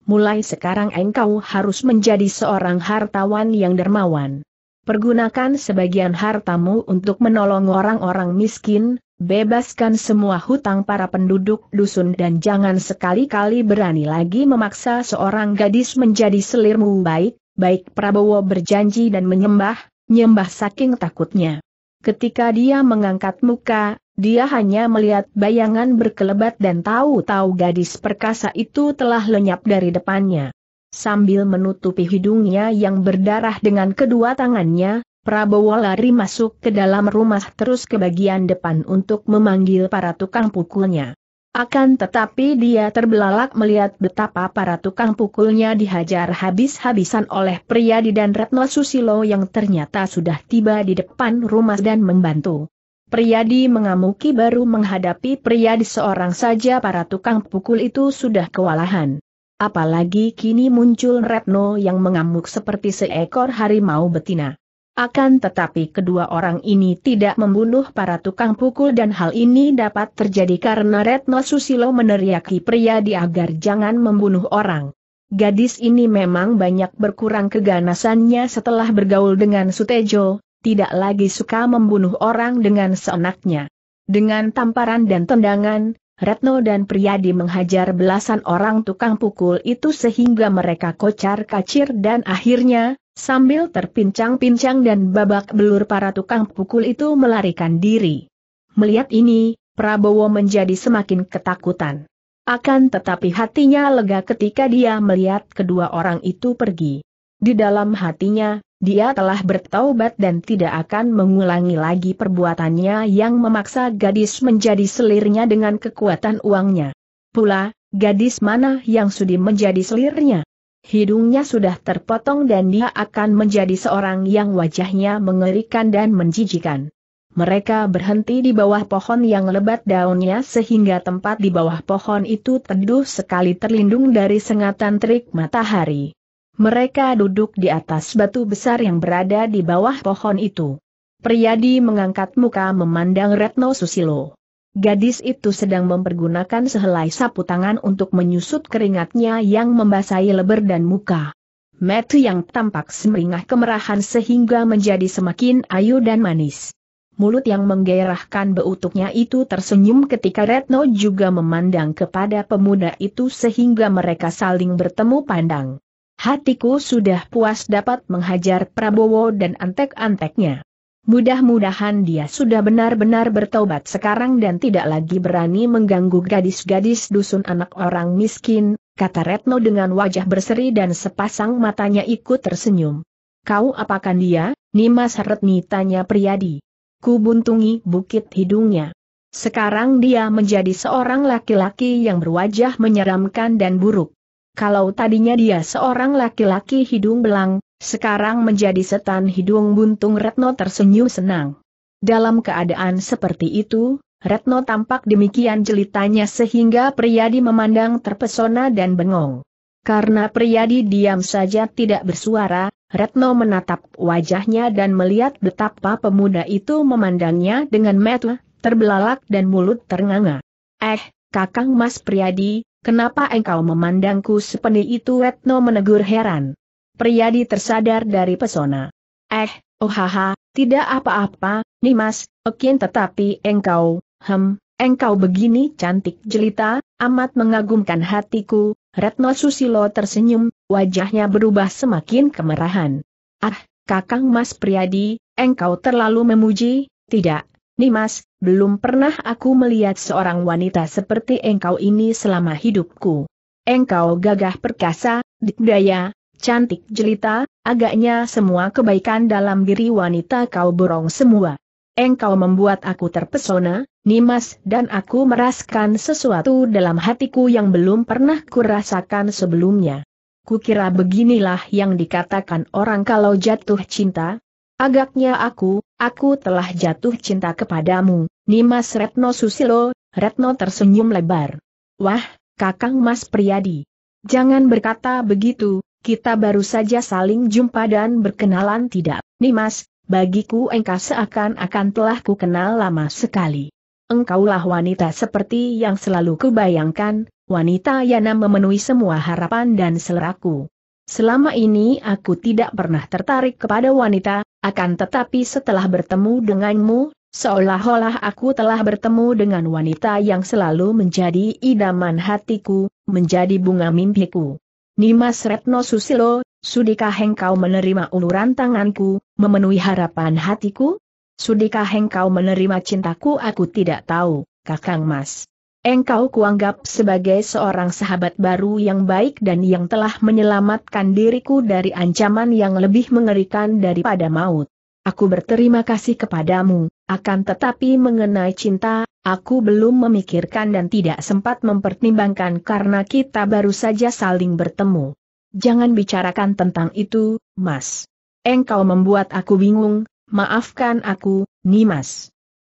mulai sekarang engkau harus menjadi seorang hartawan yang dermawan. Pergunakan sebagian hartamu untuk menolong orang-orang miskin, bebaskan semua hutang para penduduk dusun dan jangan sekali-kali berani lagi memaksa seorang gadis menjadi selirmu baik, baik Prabowo berjanji dan menyembah, nyembah saking takutnya. Ketika dia mengangkat muka, dia hanya melihat bayangan berkelebat dan tahu-tahu gadis perkasa itu telah lenyap dari depannya. Sambil menutupi hidungnya yang berdarah dengan kedua tangannya, Prabowo lari masuk ke dalam rumah terus ke bagian depan untuk memanggil para tukang pukulnya. Akan tetapi dia terbelalak melihat betapa para tukang pukulnya dihajar habis-habisan oleh Priyadi dan Retno Susilo yang ternyata sudah tiba di depan rumah dan membantu. Priyadi mengamuki baru menghadapi Priyadi seorang saja para tukang pukul itu sudah kewalahan. Apalagi kini muncul Retno yang mengamuk seperti seekor harimau betina. Akan tetapi kedua orang ini tidak membunuh para tukang pukul dan hal ini dapat terjadi karena Retno Susilo meneriaki pria di agar jangan membunuh orang. Gadis ini memang banyak berkurang keganasannya setelah bergaul dengan Sutejo, tidak lagi suka membunuh orang dengan seenaknya. Dengan tamparan dan tendangan, Retno dan Priyadi menghajar belasan orang tukang pukul itu sehingga mereka kocar kacir dan akhirnya, sambil terpincang-pincang dan babak belur para tukang pukul itu melarikan diri. Melihat ini, Prabowo menjadi semakin ketakutan. Akan tetapi hatinya lega ketika dia melihat kedua orang itu pergi. Di dalam hatinya, dia telah bertaubat dan tidak akan mengulangi lagi perbuatannya yang memaksa gadis menjadi selirnya dengan kekuatan uangnya. Pula, gadis mana yang sudi menjadi selirnya? Hidungnya sudah terpotong dan dia akan menjadi seorang yang wajahnya mengerikan dan menjijikan. Mereka berhenti di bawah pohon yang lebat daunnya sehingga tempat di bawah pohon itu teduh sekali terlindung dari sengatan terik matahari. Mereka duduk di atas batu besar yang berada di bawah pohon itu. Priyadi mengangkat muka memandang Retno Susilo. Gadis itu sedang mempergunakan sehelai sapu tangan untuk menyusut keringatnya yang membasahi leber dan muka. Metu yang tampak semeringah kemerahan sehingga menjadi semakin ayu dan manis. Mulut yang menggairahkan beutuknya itu tersenyum ketika Retno juga memandang kepada pemuda itu sehingga mereka saling bertemu pandang. Hatiku sudah puas dapat menghajar Prabowo dan antek-anteknya. Mudah-mudahan dia sudah benar-benar bertobat sekarang dan tidak lagi berani mengganggu gadis-gadis dusun anak orang miskin, kata Retno dengan wajah berseri dan sepasang matanya ikut tersenyum. Kau apakan dia, Nimas Retni tanya Priyadi. Ku buntungi bukit hidungnya. Sekarang dia menjadi seorang laki-laki yang berwajah menyeramkan dan buruk. Kalau tadinya dia seorang laki-laki hidung belang, sekarang menjadi setan hidung buntung Retno tersenyum senang. Dalam keadaan seperti itu, Retno tampak demikian jelitanya sehingga Priyadi memandang terpesona dan bengong. Karena Priyadi diam saja tidak bersuara, Retno menatap wajahnya dan melihat betapa pemuda itu memandangnya dengan mata terbelalak dan mulut ternganga. Eh, Kakang Mas Priyadi, Kenapa engkau memandangku sepeni itu Retno menegur heran. Priyadi tersadar dari pesona. Eh, oh haha, tidak apa-apa, Nimas, okin tetapi engkau, hem, engkau begini cantik jelita, amat mengagumkan hatiku, Retno Susilo tersenyum, wajahnya berubah semakin kemerahan. Ah, Kakang Mas Priyadi, engkau terlalu memuji, tidak, Nimas, belum pernah aku melihat seorang wanita seperti engkau ini selama hidupku. Engkau gagah perkasa, dikdaya, cantik jelita, agaknya semua kebaikan dalam diri wanita kau borong semua. Engkau membuat aku terpesona, Nimas dan aku merasakan sesuatu dalam hatiku yang belum pernah kurasakan sebelumnya. Kukira beginilah yang dikatakan orang kalau jatuh cinta. Agaknya aku, Aku telah jatuh cinta kepadamu, Nimas Retno Susilo, Retno tersenyum lebar. Wah, Kakang Mas Priyadi. Jangan berkata begitu, kita baru saja saling jumpa dan berkenalan tidak, Nimas, bagiku engkau seakan-akan telah ku kenal lama sekali. Engkaulah wanita seperti yang selalu kubayangkan, wanita yang memenuhi semua harapan dan seleraku. Selama ini aku tidak pernah tertarik kepada wanita, akan tetapi setelah bertemu denganmu, seolah-olah aku telah bertemu dengan wanita yang selalu menjadi idaman hatiku, menjadi bunga mimpiku. Nimas Retno Susilo, sudikah engkau menerima uluran tanganku, memenuhi harapan hatiku? Sudikah engkau menerima cintaku aku tidak tahu, Kakang Mas. Engkau kuanggap sebagai seorang sahabat baru yang baik dan yang telah menyelamatkan diriku dari ancaman yang lebih mengerikan daripada maut. Aku berterima kasih kepadamu, akan tetapi mengenai cinta, aku belum memikirkan dan tidak sempat mempertimbangkan karena kita baru saja saling bertemu. Jangan bicarakan tentang itu, Mas. Engkau membuat aku bingung, maafkan aku, Nimas.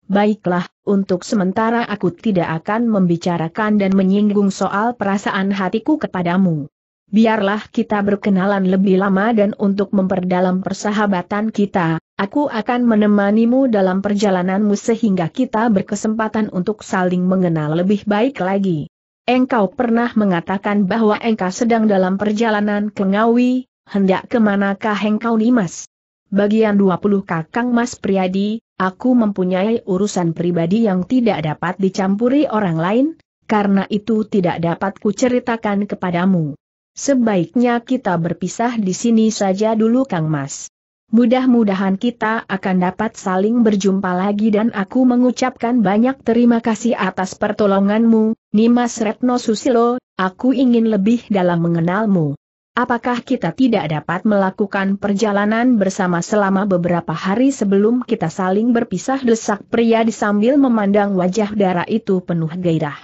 Baiklah, untuk sementara aku tidak akan membicarakan dan menyinggung soal perasaan hatiku kepadamu. Biarlah kita berkenalan lebih lama dan untuk memperdalam persahabatan kita, aku akan menemanimu dalam perjalananmu sehingga kita berkesempatan untuk saling mengenal lebih baik lagi. Engkau pernah mengatakan bahwa engkau sedang dalam perjalanan ke Ngawi, hendak kemanakah engkau Nimas? Bagian 20 Kakang Mas Priadi, aku mempunyai urusan pribadi yang tidak dapat dicampuri orang lain, karena itu tidak dapat kuceritakan kepadamu. Sebaiknya kita berpisah di sini saja dulu Kang Mas. Mudah-mudahan kita akan dapat saling berjumpa lagi dan aku mengucapkan banyak terima kasih atas pertolonganmu, Nimas Retno Susilo, aku ingin lebih dalam mengenalmu apakah kita tidak dapat melakukan perjalanan bersama selama beberapa hari sebelum kita saling berpisah desak pria disambil memandang wajah darah itu penuh gairah.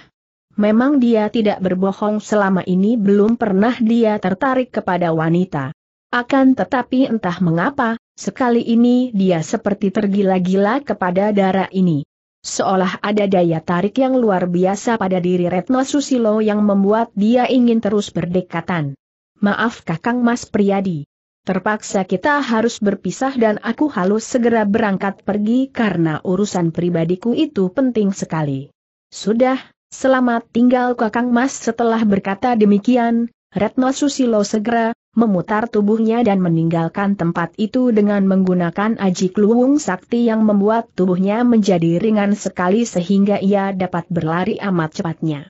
Memang dia tidak berbohong selama ini belum pernah dia tertarik kepada wanita. Akan tetapi entah mengapa, sekali ini dia seperti tergila-gila kepada darah ini. Seolah ada daya tarik yang luar biasa pada diri Retno Susilo yang membuat dia ingin terus berdekatan. Maaf Kakang Mas Priyadi. Terpaksa kita harus berpisah dan aku halus segera berangkat pergi karena urusan pribadiku itu penting sekali. Sudah, selamat tinggal Kakang Mas setelah berkata demikian, Retno Susilo segera memutar tubuhnya dan meninggalkan tempat itu dengan menggunakan aji kluwung sakti yang membuat tubuhnya menjadi ringan sekali sehingga ia dapat berlari amat cepatnya.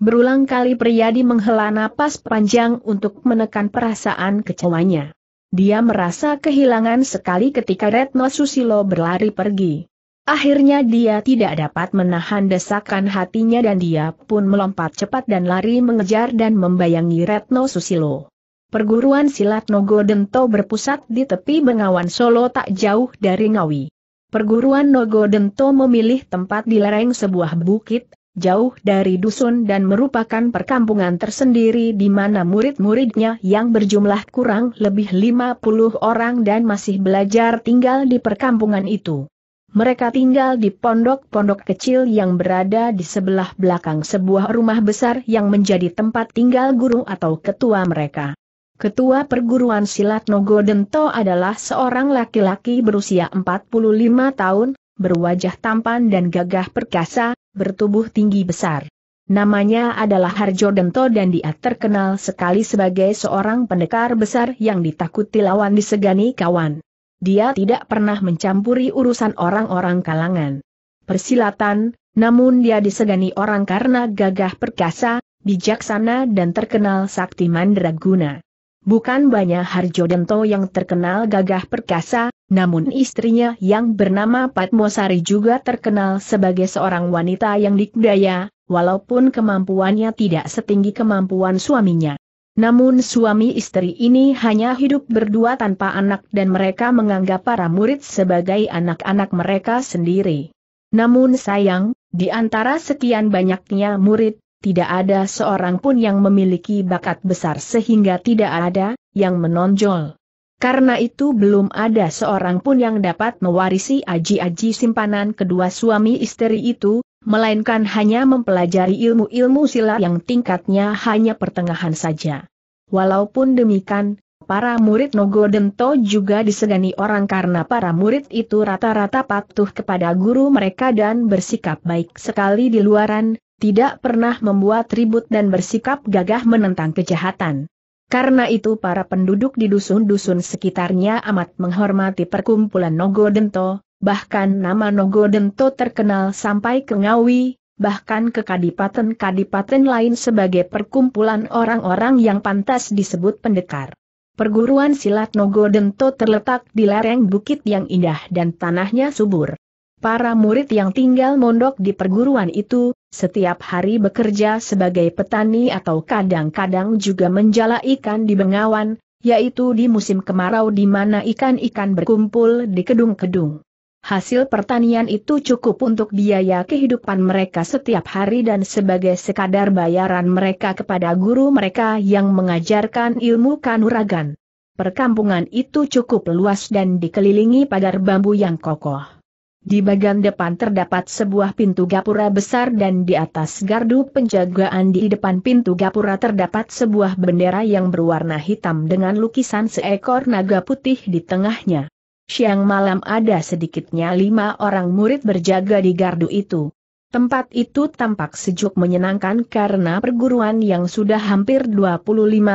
Berulang kali Priyadi menghela napas panjang untuk menekan perasaan kecewanya. Dia merasa kehilangan sekali ketika Retno Susilo berlari pergi. Akhirnya dia tidak dapat menahan desakan hatinya dan dia pun melompat cepat dan lari mengejar dan membayangi Retno Susilo. Perguruan silat Nogo Dento berpusat di tepi Bengawan Solo tak jauh dari Ngawi. Perguruan Nogo Dento memilih tempat di lereng sebuah bukit, jauh dari dusun dan merupakan perkampungan tersendiri di mana murid-muridnya yang berjumlah kurang lebih 50 orang dan masih belajar tinggal di perkampungan itu. Mereka tinggal di pondok-pondok kecil yang berada di sebelah belakang sebuah rumah besar yang menjadi tempat tinggal guru atau ketua mereka. Ketua perguruan silat Nogodento adalah seorang laki-laki berusia 45 tahun, berwajah tampan dan gagah perkasa, bertubuh tinggi besar. Namanya adalah Harjo Dento dan dia terkenal sekali sebagai seorang pendekar besar yang ditakuti lawan disegani kawan. Dia tidak pernah mencampuri urusan orang-orang kalangan persilatan, namun dia disegani orang karena gagah perkasa, bijaksana dan terkenal sakti mandraguna. Bukan banyak Harjo Dento yang terkenal gagah perkasa, namun istrinya yang bernama Patmosari juga terkenal sebagai seorang wanita yang dikdaya, walaupun kemampuannya tidak setinggi kemampuan suaminya. Namun suami istri ini hanya hidup berdua tanpa anak dan mereka menganggap para murid sebagai anak-anak mereka sendiri. Namun sayang, di antara sekian banyaknya murid, tidak ada seorang pun yang memiliki bakat besar sehingga tidak ada yang menonjol. Karena itu belum ada seorang pun yang dapat mewarisi aji-aji simpanan kedua suami istri itu, melainkan hanya mempelajari ilmu-ilmu sila yang tingkatnya hanya pertengahan saja. Walaupun demikian, para murid Nogodento juga disegani orang karena para murid itu rata-rata patuh kepada guru mereka dan bersikap baik sekali di luaran, tidak pernah membuat ribut dan bersikap gagah menentang kejahatan. Karena itu para penduduk di dusun-dusun sekitarnya amat menghormati perkumpulan Nogodento. bahkan nama Nogodento terkenal sampai ke Ngawi, bahkan ke kadipaten-kadipaten lain sebagai perkumpulan orang-orang yang pantas disebut pendekar. Perguruan silat Nogodento terletak di lereng bukit yang indah dan tanahnya subur. Para murid yang tinggal mondok di perguruan itu, setiap hari bekerja sebagai petani atau kadang-kadang juga menjala ikan di Bengawan, yaitu di musim kemarau di mana ikan-ikan berkumpul di kedung-kedung. Hasil pertanian itu cukup untuk biaya kehidupan mereka setiap hari dan sebagai sekadar bayaran mereka kepada guru mereka yang mengajarkan ilmu kanuragan. Perkampungan itu cukup luas dan dikelilingi pagar bambu yang kokoh. Di bagian depan terdapat sebuah pintu gapura besar dan di atas gardu penjagaan di depan pintu gapura terdapat sebuah bendera yang berwarna hitam dengan lukisan seekor naga putih di tengahnya. Siang malam ada sedikitnya lima orang murid berjaga di gardu itu. Tempat itu tampak sejuk menyenangkan karena perguruan yang sudah hampir 25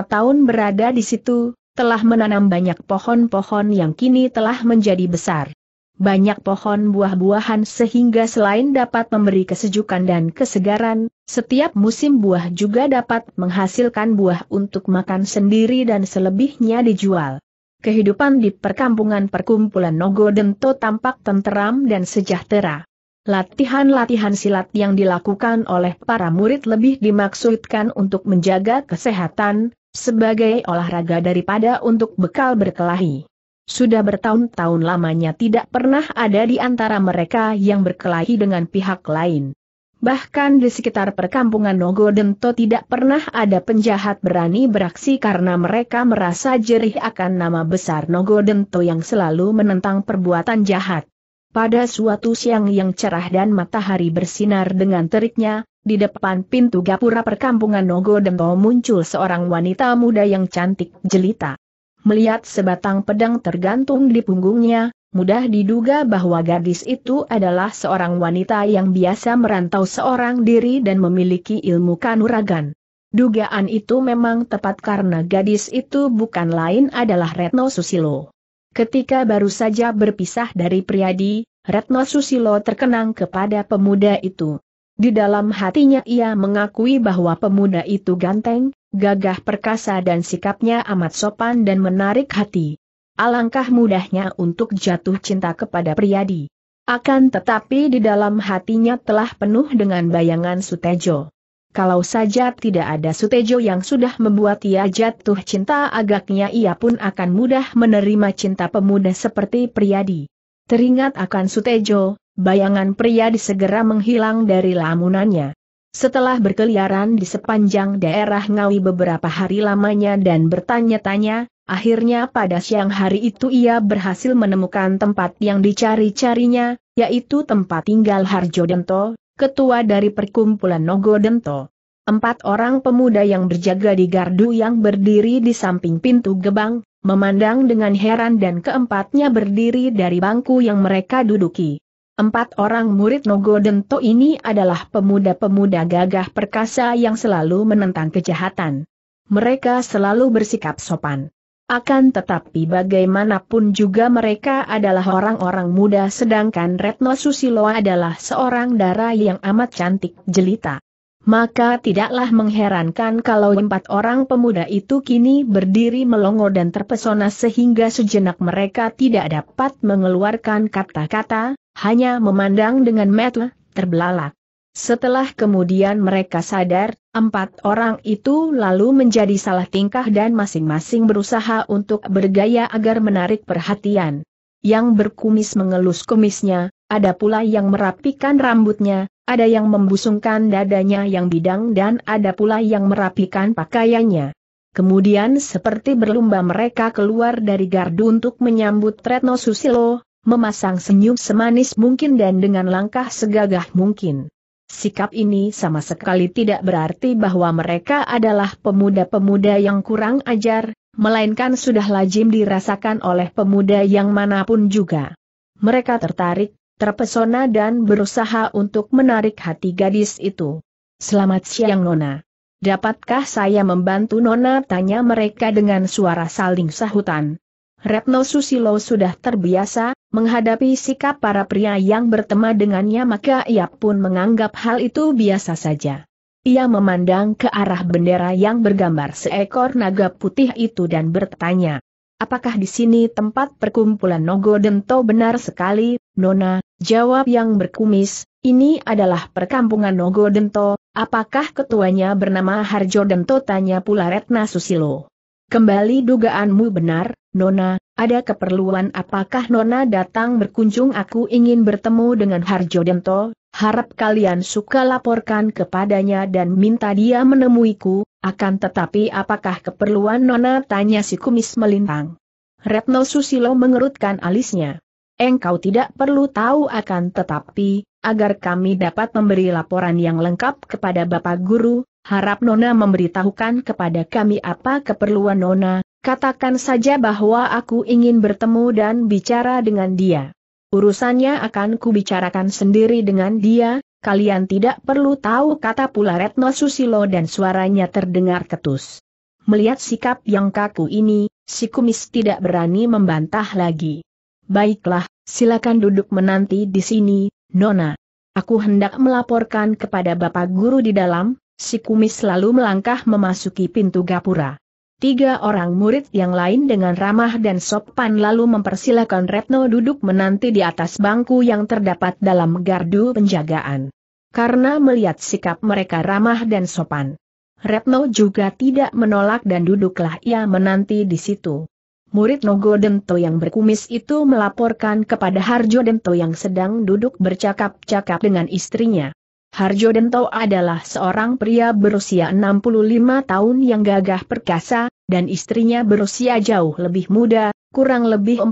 tahun berada di situ, telah menanam banyak pohon-pohon yang kini telah menjadi besar banyak pohon buah-buahan sehingga selain dapat memberi kesejukan dan kesegaran, setiap musim buah juga dapat menghasilkan buah untuk makan sendiri dan selebihnya dijual. Kehidupan di perkampungan perkumpulan Nogodento tampak tenteram dan sejahtera. Latihan-latihan silat yang dilakukan oleh para murid lebih dimaksudkan untuk menjaga kesehatan, sebagai olahraga daripada untuk bekal berkelahi. Sudah bertahun-tahun lamanya tidak pernah ada di antara mereka yang berkelahi dengan pihak lain. Bahkan di sekitar perkampungan Nogodento tidak pernah ada penjahat berani beraksi karena mereka merasa jerih akan nama besar Nogodento yang selalu menentang perbuatan jahat. Pada suatu siang yang cerah dan matahari bersinar dengan teriknya, di depan pintu gapura perkampungan Nogodento muncul seorang wanita muda yang cantik jelita melihat sebatang pedang tergantung di punggungnya, mudah diduga bahwa gadis itu adalah seorang wanita yang biasa merantau seorang diri dan memiliki ilmu kanuragan. Dugaan itu memang tepat karena gadis itu bukan lain adalah Retno Susilo. Ketika baru saja berpisah dari Priadi, Retno Susilo terkenang kepada pemuda itu. Di dalam hatinya ia mengakui bahwa pemuda itu ganteng, gagah perkasa dan sikapnya amat sopan dan menarik hati. Alangkah mudahnya untuk jatuh cinta kepada Priyadi. Akan tetapi di dalam hatinya telah penuh dengan bayangan Sutejo. Kalau saja tidak ada Sutejo yang sudah membuat ia jatuh cinta agaknya ia pun akan mudah menerima cinta pemuda seperti Priyadi. Teringat akan Sutejo, bayangan Priyadi segera menghilang dari lamunannya. Setelah berkeliaran di sepanjang daerah Ngawi beberapa hari lamanya dan bertanya-tanya, akhirnya pada siang hari itu ia berhasil menemukan tempat yang dicari-carinya, yaitu tempat tinggal Harjo Dento, ketua dari perkumpulan Nogo Dento. Empat orang pemuda yang berjaga di gardu yang berdiri di samping pintu gebang, memandang dengan heran dan keempatnya berdiri dari bangku yang mereka duduki. Empat orang murid Nogo Dento ini adalah pemuda-pemuda gagah perkasa yang selalu menentang kejahatan. Mereka selalu bersikap sopan. Akan tetapi bagaimanapun juga mereka adalah orang-orang muda sedangkan Retno Susilo adalah seorang darah yang amat cantik jelita. Maka tidaklah mengherankan kalau empat orang pemuda itu kini berdiri melongo dan terpesona sehingga sejenak mereka tidak dapat mengeluarkan kata-kata, hanya memandang dengan mata terbelalak. Setelah kemudian mereka sadar, empat orang itu lalu menjadi salah tingkah dan masing-masing berusaha untuk bergaya agar menarik perhatian. Yang berkumis mengelus kumisnya, ada pula yang merapikan rambutnya, ada yang membusungkan dadanya yang bidang dan ada pula yang merapikan pakaiannya. Kemudian seperti berlumba mereka keluar dari gardu untuk menyambut Retno Susilo, memasang senyum semanis mungkin dan dengan langkah segagah mungkin. Sikap ini sama sekali tidak berarti bahwa mereka adalah pemuda-pemuda yang kurang ajar, melainkan sudah lazim dirasakan oleh pemuda yang manapun juga. Mereka tertarik, terpesona dan berusaha untuk menarik hati gadis itu. Selamat siang Nona. Dapatkah saya membantu Nona? Tanya mereka dengan suara saling sahutan. Retno Susilo sudah terbiasa menghadapi sikap para pria yang bertema dengannya maka ia pun menganggap hal itu biasa saja. Ia memandang ke arah bendera yang bergambar seekor naga putih itu dan bertanya, Apakah di sini tempat perkumpulan Nogo Dento benar sekali, Nona? Jawab yang berkumis, ini adalah perkampungan Nogo Dento, apakah ketuanya bernama Harjo Dento? Tanya pula Retna Susilo. Kembali dugaanmu benar, Nona, ada keperluan apakah Nona datang berkunjung aku ingin bertemu dengan Harjo Dento, harap kalian suka laporkan kepadanya dan minta dia menemuiku, akan tetapi apakah keperluan Nona tanya si kumis melintang. Retno Susilo mengerutkan alisnya. Engkau tidak perlu tahu akan tetapi, agar kami dapat memberi laporan yang lengkap kepada Bapak Guru, harap Nona memberitahukan kepada kami apa keperluan Nona, Katakan saja bahwa aku ingin bertemu dan bicara dengan dia. Urusannya akan kubicarakan sendiri dengan dia, kalian tidak perlu tahu kata pula Retno Susilo dan suaranya terdengar ketus. Melihat sikap yang kaku ini, si kumis tidak berani membantah lagi. Baiklah, silakan duduk menanti di sini, Nona. Aku hendak melaporkan kepada Bapak Guru di dalam, si kumis lalu melangkah memasuki pintu gapura. Tiga orang murid yang lain dengan ramah dan sopan lalu mempersilahkan Retno duduk menanti di atas bangku yang terdapat dalam gardu penjagaan. Karena melihat sikap mereka ramah dan sopan. Retno juga tidak menolak dan duduklah ia menanti di situ. Murid Nogo Dento yang berkumis itu melaporkan kepada Harjo Dento yang sedang duduk bercakap-cakap dengan istrinya. Harjo Dento adalah seorang pria berusia 65 tahun yang gagah perkasa, dan istrinya berusia jauh lebih muda, kurang lebih 45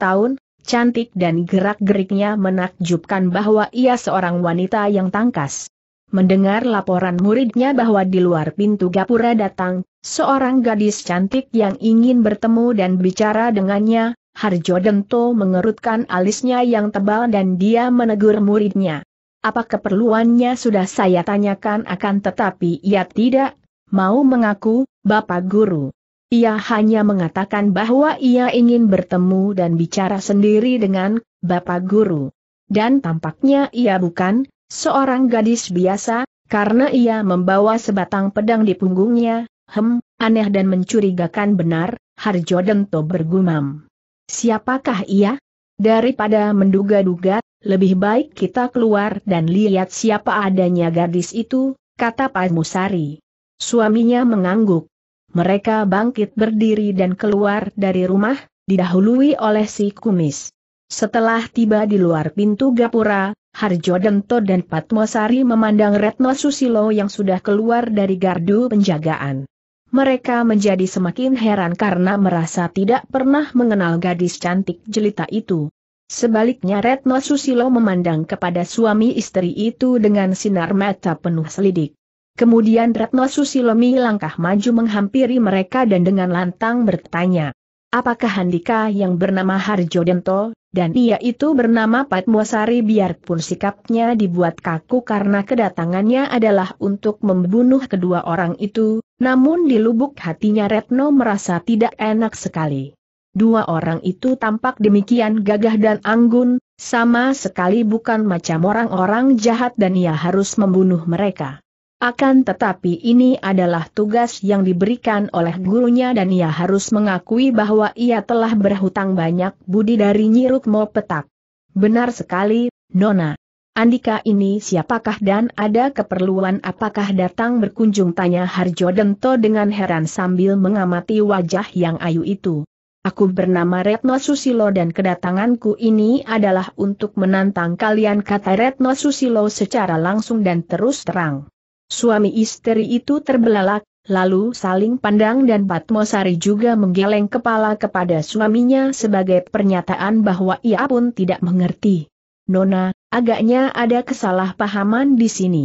tahun, cantik dan gerak-geriknya menakjubkan bahwa ia seorang wanita yang tangkas. Mendengar laporan muridnya bahwa di luar pintu gapura datang, seorang gadis cantik yang ingin bertemu dan bicara dengannya, Harjo Dento mengerutkan alisnya yang tebal dan dia menegur muridnya. Apa keperluannya sudah saya tanyakan akan tetapi ia tidak mau mengaku, Bapak Guru. Ia hanya mengatakan bahwa ia ingin bertemu dan bicara sendiri dengan Bapak Guru. Dan tampaknya ia bukan seorang gadis biasa, karena ia membawa sebatang pedang di punggungnya, hem, aneh dan mencurigakan benar, Harjo Dento bergumam. Siapakah ia? Daripada menduga-duga, lebih baik kita keluar dan lihat siapa adanya gadis itu, kata Pak Musari. Suaminya mengangguk. Mereka bangkit berdiri dan keluar dari rumah, didahului oleh si kumis. Setelah tiba di luar pintu gapura, Harjo Dento dan Patmosari memandang Retno Susilo yang sudah keluar dari gardu penjagaan. Mereka menjadi semakin heran karena merasa tidak pernah mengenal gadis cantik jelita itu. Sebaliknya Retno Susilo memandang kepada suami istri itu dengan sinar mata penuh selidik. Kemudian Retno Susilo langkah maju menghampiri mereka dan dengan lantang bertanya. Apakah Handika yang bernama Harjo Dento, dan ia itu bernama Patmosari biarpun sikapnya dibuat kaku karena kedatangannya adalah untuk membunuh kedua orang itu, namun di lubuk hatinya Retno merasa tidak enak sekali. Dua orang itu tampak demikian gagah dan anggun, sama sekali bukan macam orang-orang jahat dan ia harus membunuh mereka. Akan tetapi ini adalah tugas yang diberikan oleh gurunya dan ia harus mengakui bahwa ia telah berhutang banyak budi dari Nyiruk mau Petak. Benar sekali, Nona. Andika ini siapakah dan ada keperluan apakah datang berkunjung tanya Harjo Dento dengan heran sambil mengamati wajah yang ayu itu. Aku bernama Retno Susilo dan kedatanganku ini adalah untuk menantang kalian kata Retno Susilo secara langsung dan terus terang. Suami istri itu terbelalak, lalu saling pandang dan Patmosari juga menggeleng kepala kepada suaminya sebagai pernyataan bahwa ia pun tidak mengerti. Nona, agaknya ada kesalahpahaman di sini.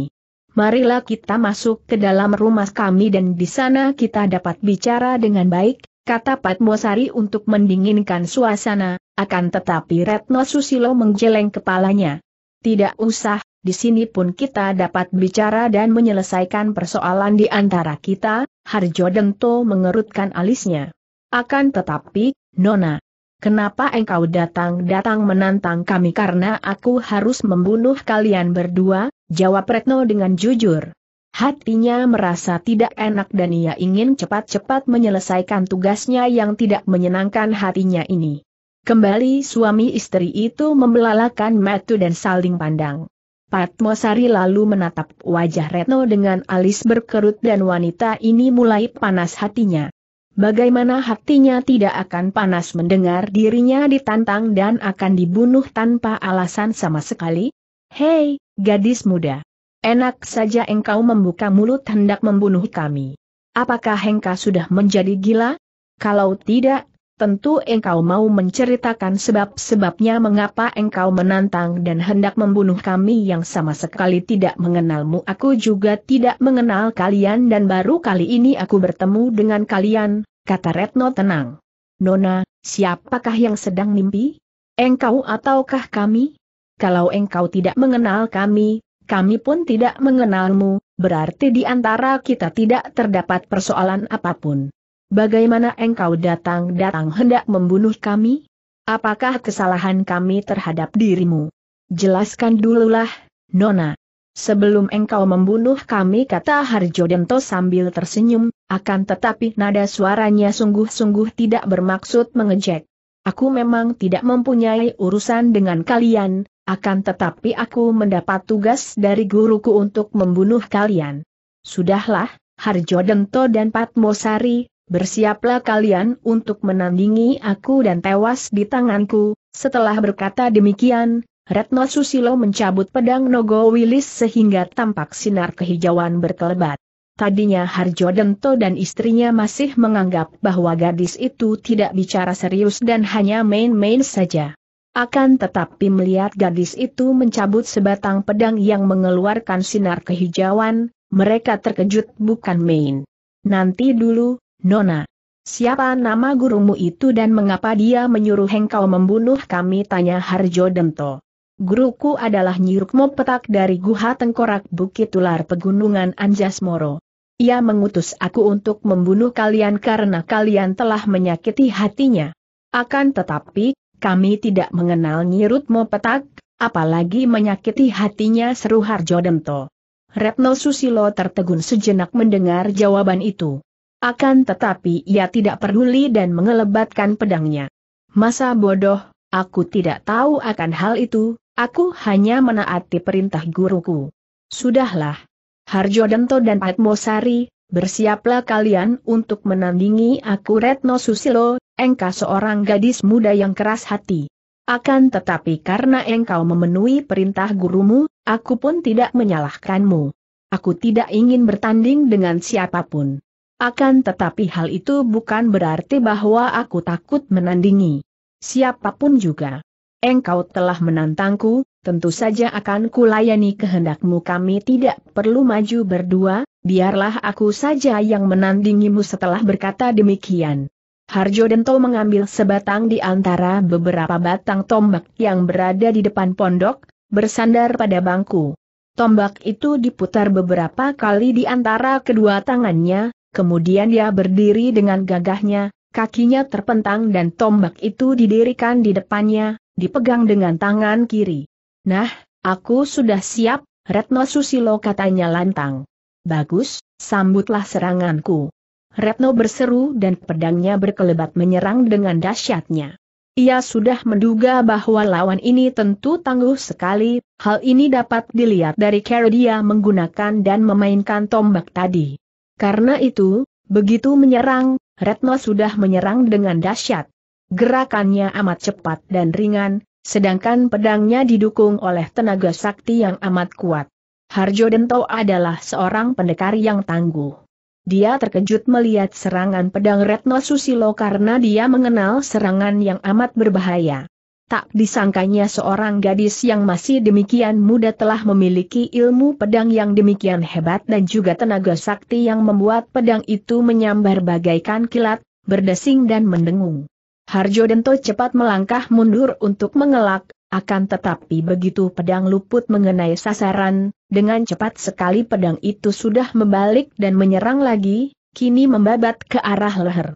Marilah kita masuk ke dalam rumah kami dan di sana kita dapat bicara dengan baik, kata Patmosari untuk mendinginkan suasana, akan tetapi Retno Susilo menggeleng kepalanya. Tidak usah, di sini pun kita dapat bicara dan menyelesaikan persoalan di antara kita, Harjo Dento mengerutkan alisnya. Akan tetapi, Nona, kenapa engkau datang-datang menantang kami karena aku harus membunuh kalian berdua, jawab Retno dengan jujur. Hatinya merasa tidak enak dan ia ingin cepat-cepat menyelesaikan tugasnya yang tidak menyenangkan hatinya ini. Kembali suami istri itu membelalakan metu dan saling pandang. Patmosari lalu menatap wajah Retno dengan alis berkerut dan wanita ini mulai panas hatinya. Bagaimana hatinya tidak akan panas mendengar dirinya ditantang dan akan dibunuh tanpa alasan sama sekali? Hei, gadis muda! Enak saja engkau membuka mulut hendak membunuh kami. Apakah engkau sudah menjadi gila? Kalau tidak, tentu engkau mau menceritakan sebab-sebabnya mengapa engkau menantang dan hendak membunuh kami yang sama sekali tidak mengenalmu. Aku juga tidak mengenal kalian dan baru kali ini aku bertemu dengan kalian, kata Retno tenang. Nona, siapakah yang sedang mimpi? Engkau ataukah kami? Kalau engkau tidak mengenal kami, kami pun tidak mengenalmu, berarti di antara kita tidak terdapat persoalan apapun. Bagaimana engkau datang-datang hendak membunuh kami? Apakah kesalahan kami terhadap dirimu? Jelaskan dululah, Nona. Sebelum engkau membunuh kami kata Harjo Dento sambil tersenyum, akan tetapi nada suaranya sungguh-sungguh tidak bermaksud mengejek. Aku memang tidak mempunyai urusan dengan kalian, akan tetapi aku mendapat tugas dari guruku untuk membunuh kalian. Sudahlah, Harjo Dento dan Patmosari, bersiaplah kalian untuk menandingi aku dan tewas di tanganku. Setelah berkata demikian, Retno Susilo mencabut pedang Nogo Wilis sehingga tampak sinar kehijauan berkelebat. Tadinya Harjo Dento dan istrinya masih menganggap bahwa gadis itu tidak bicara serius dan hanya main-main saja. Akan tetapi melihat gadis itu mencabut sebatang pedang yang mengeluarkan sinar kehijauan, mereka terkejut bukan main. Nanti dulu, Nona. Siapa nama gurumu itu dan mengapa dia menyuruh hengkau membunuh kami tanya Harjo Demto. Guruku adalah Nyirukmo Petak dari Guha Tengkorak Bukit Ular Pegunungan Anjas Moro. Ia mengutus aku untuk membunuh kalian karena kalian telah menyakiti hatinya. Akan tetapi, kami tidak mengenal Nyirutmo Petak, apalagi menyakiti hatinya seru Harjo Dento. Retno Susilo tertegun sejenak mendengar jawaban itu. Akan tetapi ia tidak peduli dan mengelebatkan pedangnya. Masa bodoh, aku tidak tahu akan hal itu, aku hanya menaati perintah guruku. Sudahlah. Harjo Dento dan Atmosari, bersiaplah kalian untuk menandingi aku Retno Susilo, engkau seorang gadis muda yang keras hati. Akan tetapi karena engkau memenuhi perintah gurumu, aku pun tidak menyalahkanmu. Aku tidak ingin bertanding dengan siapapun. Akan tetapi hal itu bukan berarti bahwa aku takut menandingi siapapun juga. Engkau telah menantangku, tentu saja akan kulayani kehendakmu kami tidak perlu maju berdua, biarlah aku saja yang menandingimu setelah berkata demikian. Harjo Dento mengambil sebatang di antara beberapa batang tombak yang berada di depan pondok, bersandar pada bangku. Tombak itu diputar beberapa kali di antara kedua tangannya, kemudian dia berdiri dengan gagahnya, kakinya terpentang dan tombak itu didirikan di depannya, dipegang dengan tangan kiri. Nah, aku sudah siap, Retno Susilo katanya lantang. Bagus, sambutlah seranganku. Retno berseru dan pedangnya berkelebat menyerang dengan dahsyatnya. Ia sudah menduga bahwa lawan ini tentu tangguh sekali, hal ini dapat dilihat dari cara dia menggunakan dan memainkan tombak tadi. Karena itu, begitu menyerang, Retno sudah menyerang dengan dahsyat. Gerakannya amat cepat dan ringan, sedangkan pedangnya didukung oleh tenaga sakti yang amat kuat. Harjo Dento adalah seorang pendekar yang tangguh. Dia terkejut melihat serangan pedang Retno Susilo karena dia mengenal serangan yang amat berbahaya. Tak disangkanya seorang gadis yang masih demikian muda telah memiliki ilmu pedang yang demikian hebat dan juga tenaga sakti yang membuat pedang itu menyambar bagaikan kilat, berdesing dan mendengung. Harjo Dento cepat melangkah mundur untuk mengelak, akan tetapi begitu pedang luput mengenai sasaran, dengan cepat sekali pedang itu sudah membalik dan menyerang lagi, kini membabat ke arah leher.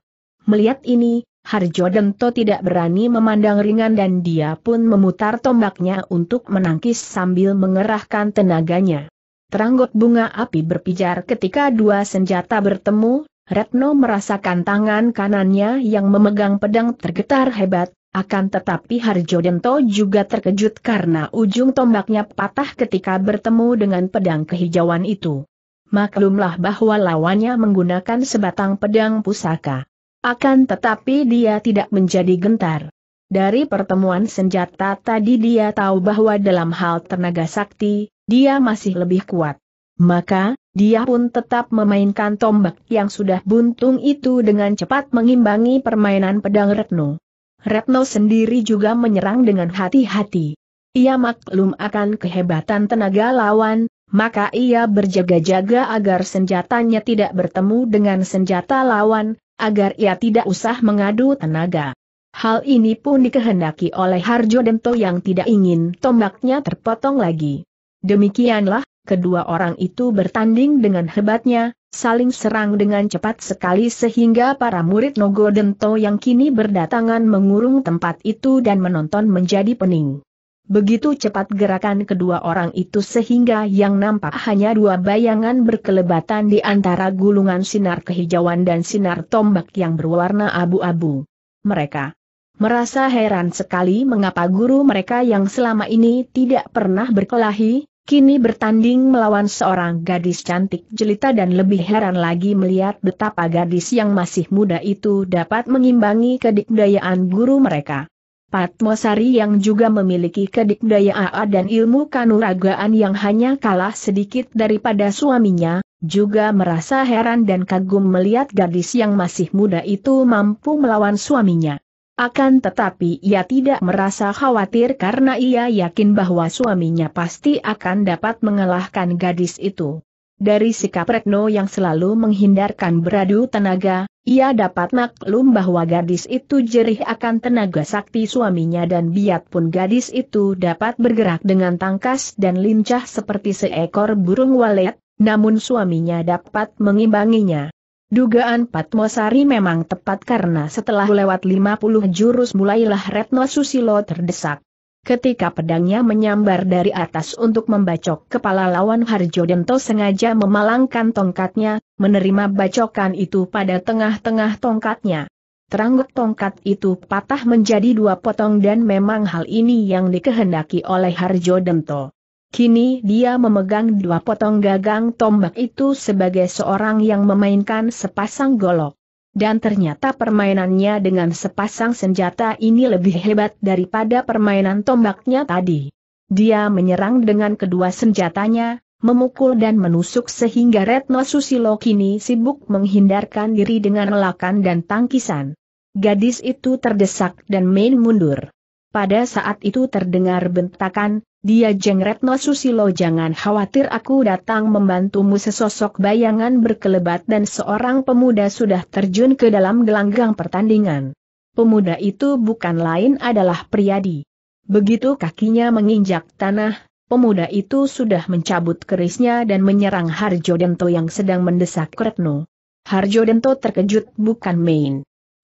Melihat ini, Harjo Dento tidak berani memandang ringan dan dia pun memutar tombaknya untuk menangkis sambil mengerahkan tenaganya. Teranggot bunga api berpijar ketika dua senjata bertemu, Retno merasakan tangan kanannya yang memegang pedang tergetar hebat, akan tetapi Harjo Dento juga terkejut karena ujung tombaknya patah ketika bertemu dengan pedang kehijauan itu. Maklumlah bahwa lawannya menggunakan sebatang pedang pusaka. Akan tetapi dia tidak menjadi gentar. Dari pertemuan senjata tadi dia tahu bahwa dalam hal tenaga sakti, dia masih lebih kuat. Maka, dia pun tetap memainkan tombak yang sudah buntung itu dengan cepat mengimbangi permainan pedang Retno. Retno sendiri juga menyerang dengan hati-hati. Ia maklum akan kehebatan tenaga lawan, maka ia berjaga-jaga agar senjatanya tidak bertemu dengan senjata lawan, agar ia tidak usah mengadu tenaga. Hal ini pun dikehendaki oleh Harjo Dento yang tidak ingin tombaknya terpotong lagi. Demikianlah, kedua orang itu bertanding dengan hebatnya, saling serang dengan cepat sekali sehingga para murid Nogodento yang kini berdatangan mengurung tempat itu dan menonton menjadi pening. Begitu cepat gerakan kedua orang itu sehingga yang nampak hanya dua bayangan berkelebatan di antara gulungan sinar kehijauan dan sinar tombak yang berwarna abu-abu. Mereka merasa heran sekali mengapa guru mereka yang selama ini tidak pernah berkelahi, kini bertanding melawan seorang gadis cantik jelita dan lebih heran lagi melihat betapa gadis yang masih muda itu dapat mengimbangi kedikdayaan guru mereka. Patmosari yang juga memiliki kedikdayaan dan ilmu kanuragaan yang hanya kalah sedikit daripada suaminya, juga merasa heran dan kagum melihat gadis yang masih muda itu mampu melawan suaminya. Akan tetapi ia tidak merasa khawatir karena ia yakin bahwa suaminya pasti akan dapat mengalahkan gadis itu. Dari sikap Retno yang selalu menghindarkan beradu tenaga, ia dapat maklum bahwa gadis itu jerih akan tenaga sakti suaminya dan biarpun gadis itu dapat bergerak dengan tangkas dan lincah seperti seekor burung walet, namun suaminya dapat mengimbanginya. Dugaan Patmosari memang tepat karena setelah lewat 50 jurus mulailah Retno Susilo terdesak. Ketika pedangnya menyambar dari atas untuk membacok kepala lawan Harjo Dento sengaja memalangkan tongkatnya, menerima bacokan itu pada tengah-tengah tongkatnya. Terangguk tongkat itu patah menjadi dua potong dan memang hal ini yang dikehendaki oleh Harjo Dento. Kini dia memegang dua potong gagang tombak itu sebagai seorang yang memainkan sepasang golok. Dan ternyata permainannya dengan sepasang senjata ini lebih hebat daripada permainan tombaknya tadi. Dia menyerang dengan kedua senjatanya, memukul dan menusuk sehingga Retno Susilo kini sibuk menghindarkan diri dengan lelakan dan tangkisan. Gadis itu terdesak dan main mundur. Pada saat itu terdengar bentakan, dia No Susilo jangan khawatir aku datang membantumu sesosok bayangan berkelebat dan seorang pemuda sudah terjun ke dalam gelanggang pertandingan. Pemuda itu bukan lain adalah Priadi. Begitu kakinya menginjak tanah, pemuda itu sudah mencabut kerisnya dan menyerang Harjo Dento yang sedang mendesak Kretno. Harjo Dento terkejut bukan main.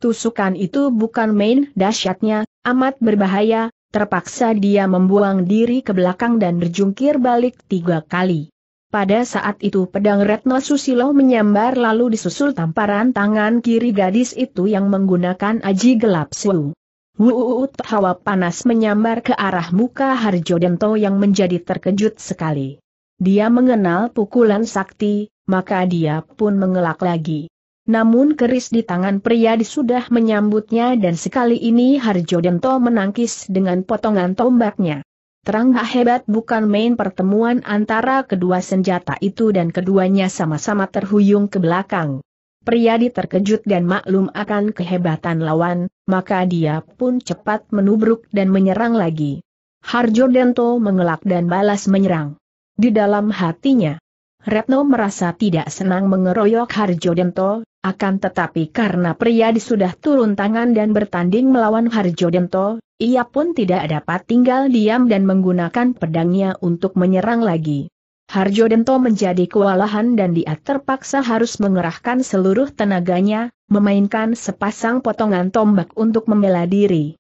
Tusukan itu bukan main dahsyatnya, amat berbahaya, terpaksa dia membuang diri ke belakang dan berjungkir balik tiga kali. Pada saat itu pedang Retno Susilo menyambar lalu disusul tamparan tangan kiri gadis itu yang menggunakan aji gelap su. Wuuut, hawa panas menyambar ke arah muka Harjo Dento yang menjadi terkejut sekali. Dia mengenal pukulan sakti, maka dia pun mengelak lagi. Namun keris di tangan pria sudah menyambutnya dan sekali ini Harjo Dento menangkis dengan potongan tombaknya. Terang hebat bukan main pertemuan antara kedua senjata itu dan keduanya sama-sama terhuyung ke belakang. di terkejut dan maklum akan kehebatan lawan, maka dia pun cepat menubruk dan menyerang lagi. Harjo Dento mengelak dan balas menyerang. Di dalam hatinya, Retno merasa tidak senang mengeroyok Harjo Dento, akan tetapi karena pria sudah turun tangan dan bertanding melawan Harjo Dento, ia pun tidak dapat tinggal diam dan menggunakan pedangnya untuk menyerang lagi. Harjo Dento menjadi kewalahan dan dia terpaksa harus mengerahkan seluruh tenaganya, memainkan sepasang potongan tombak untuk membela diri.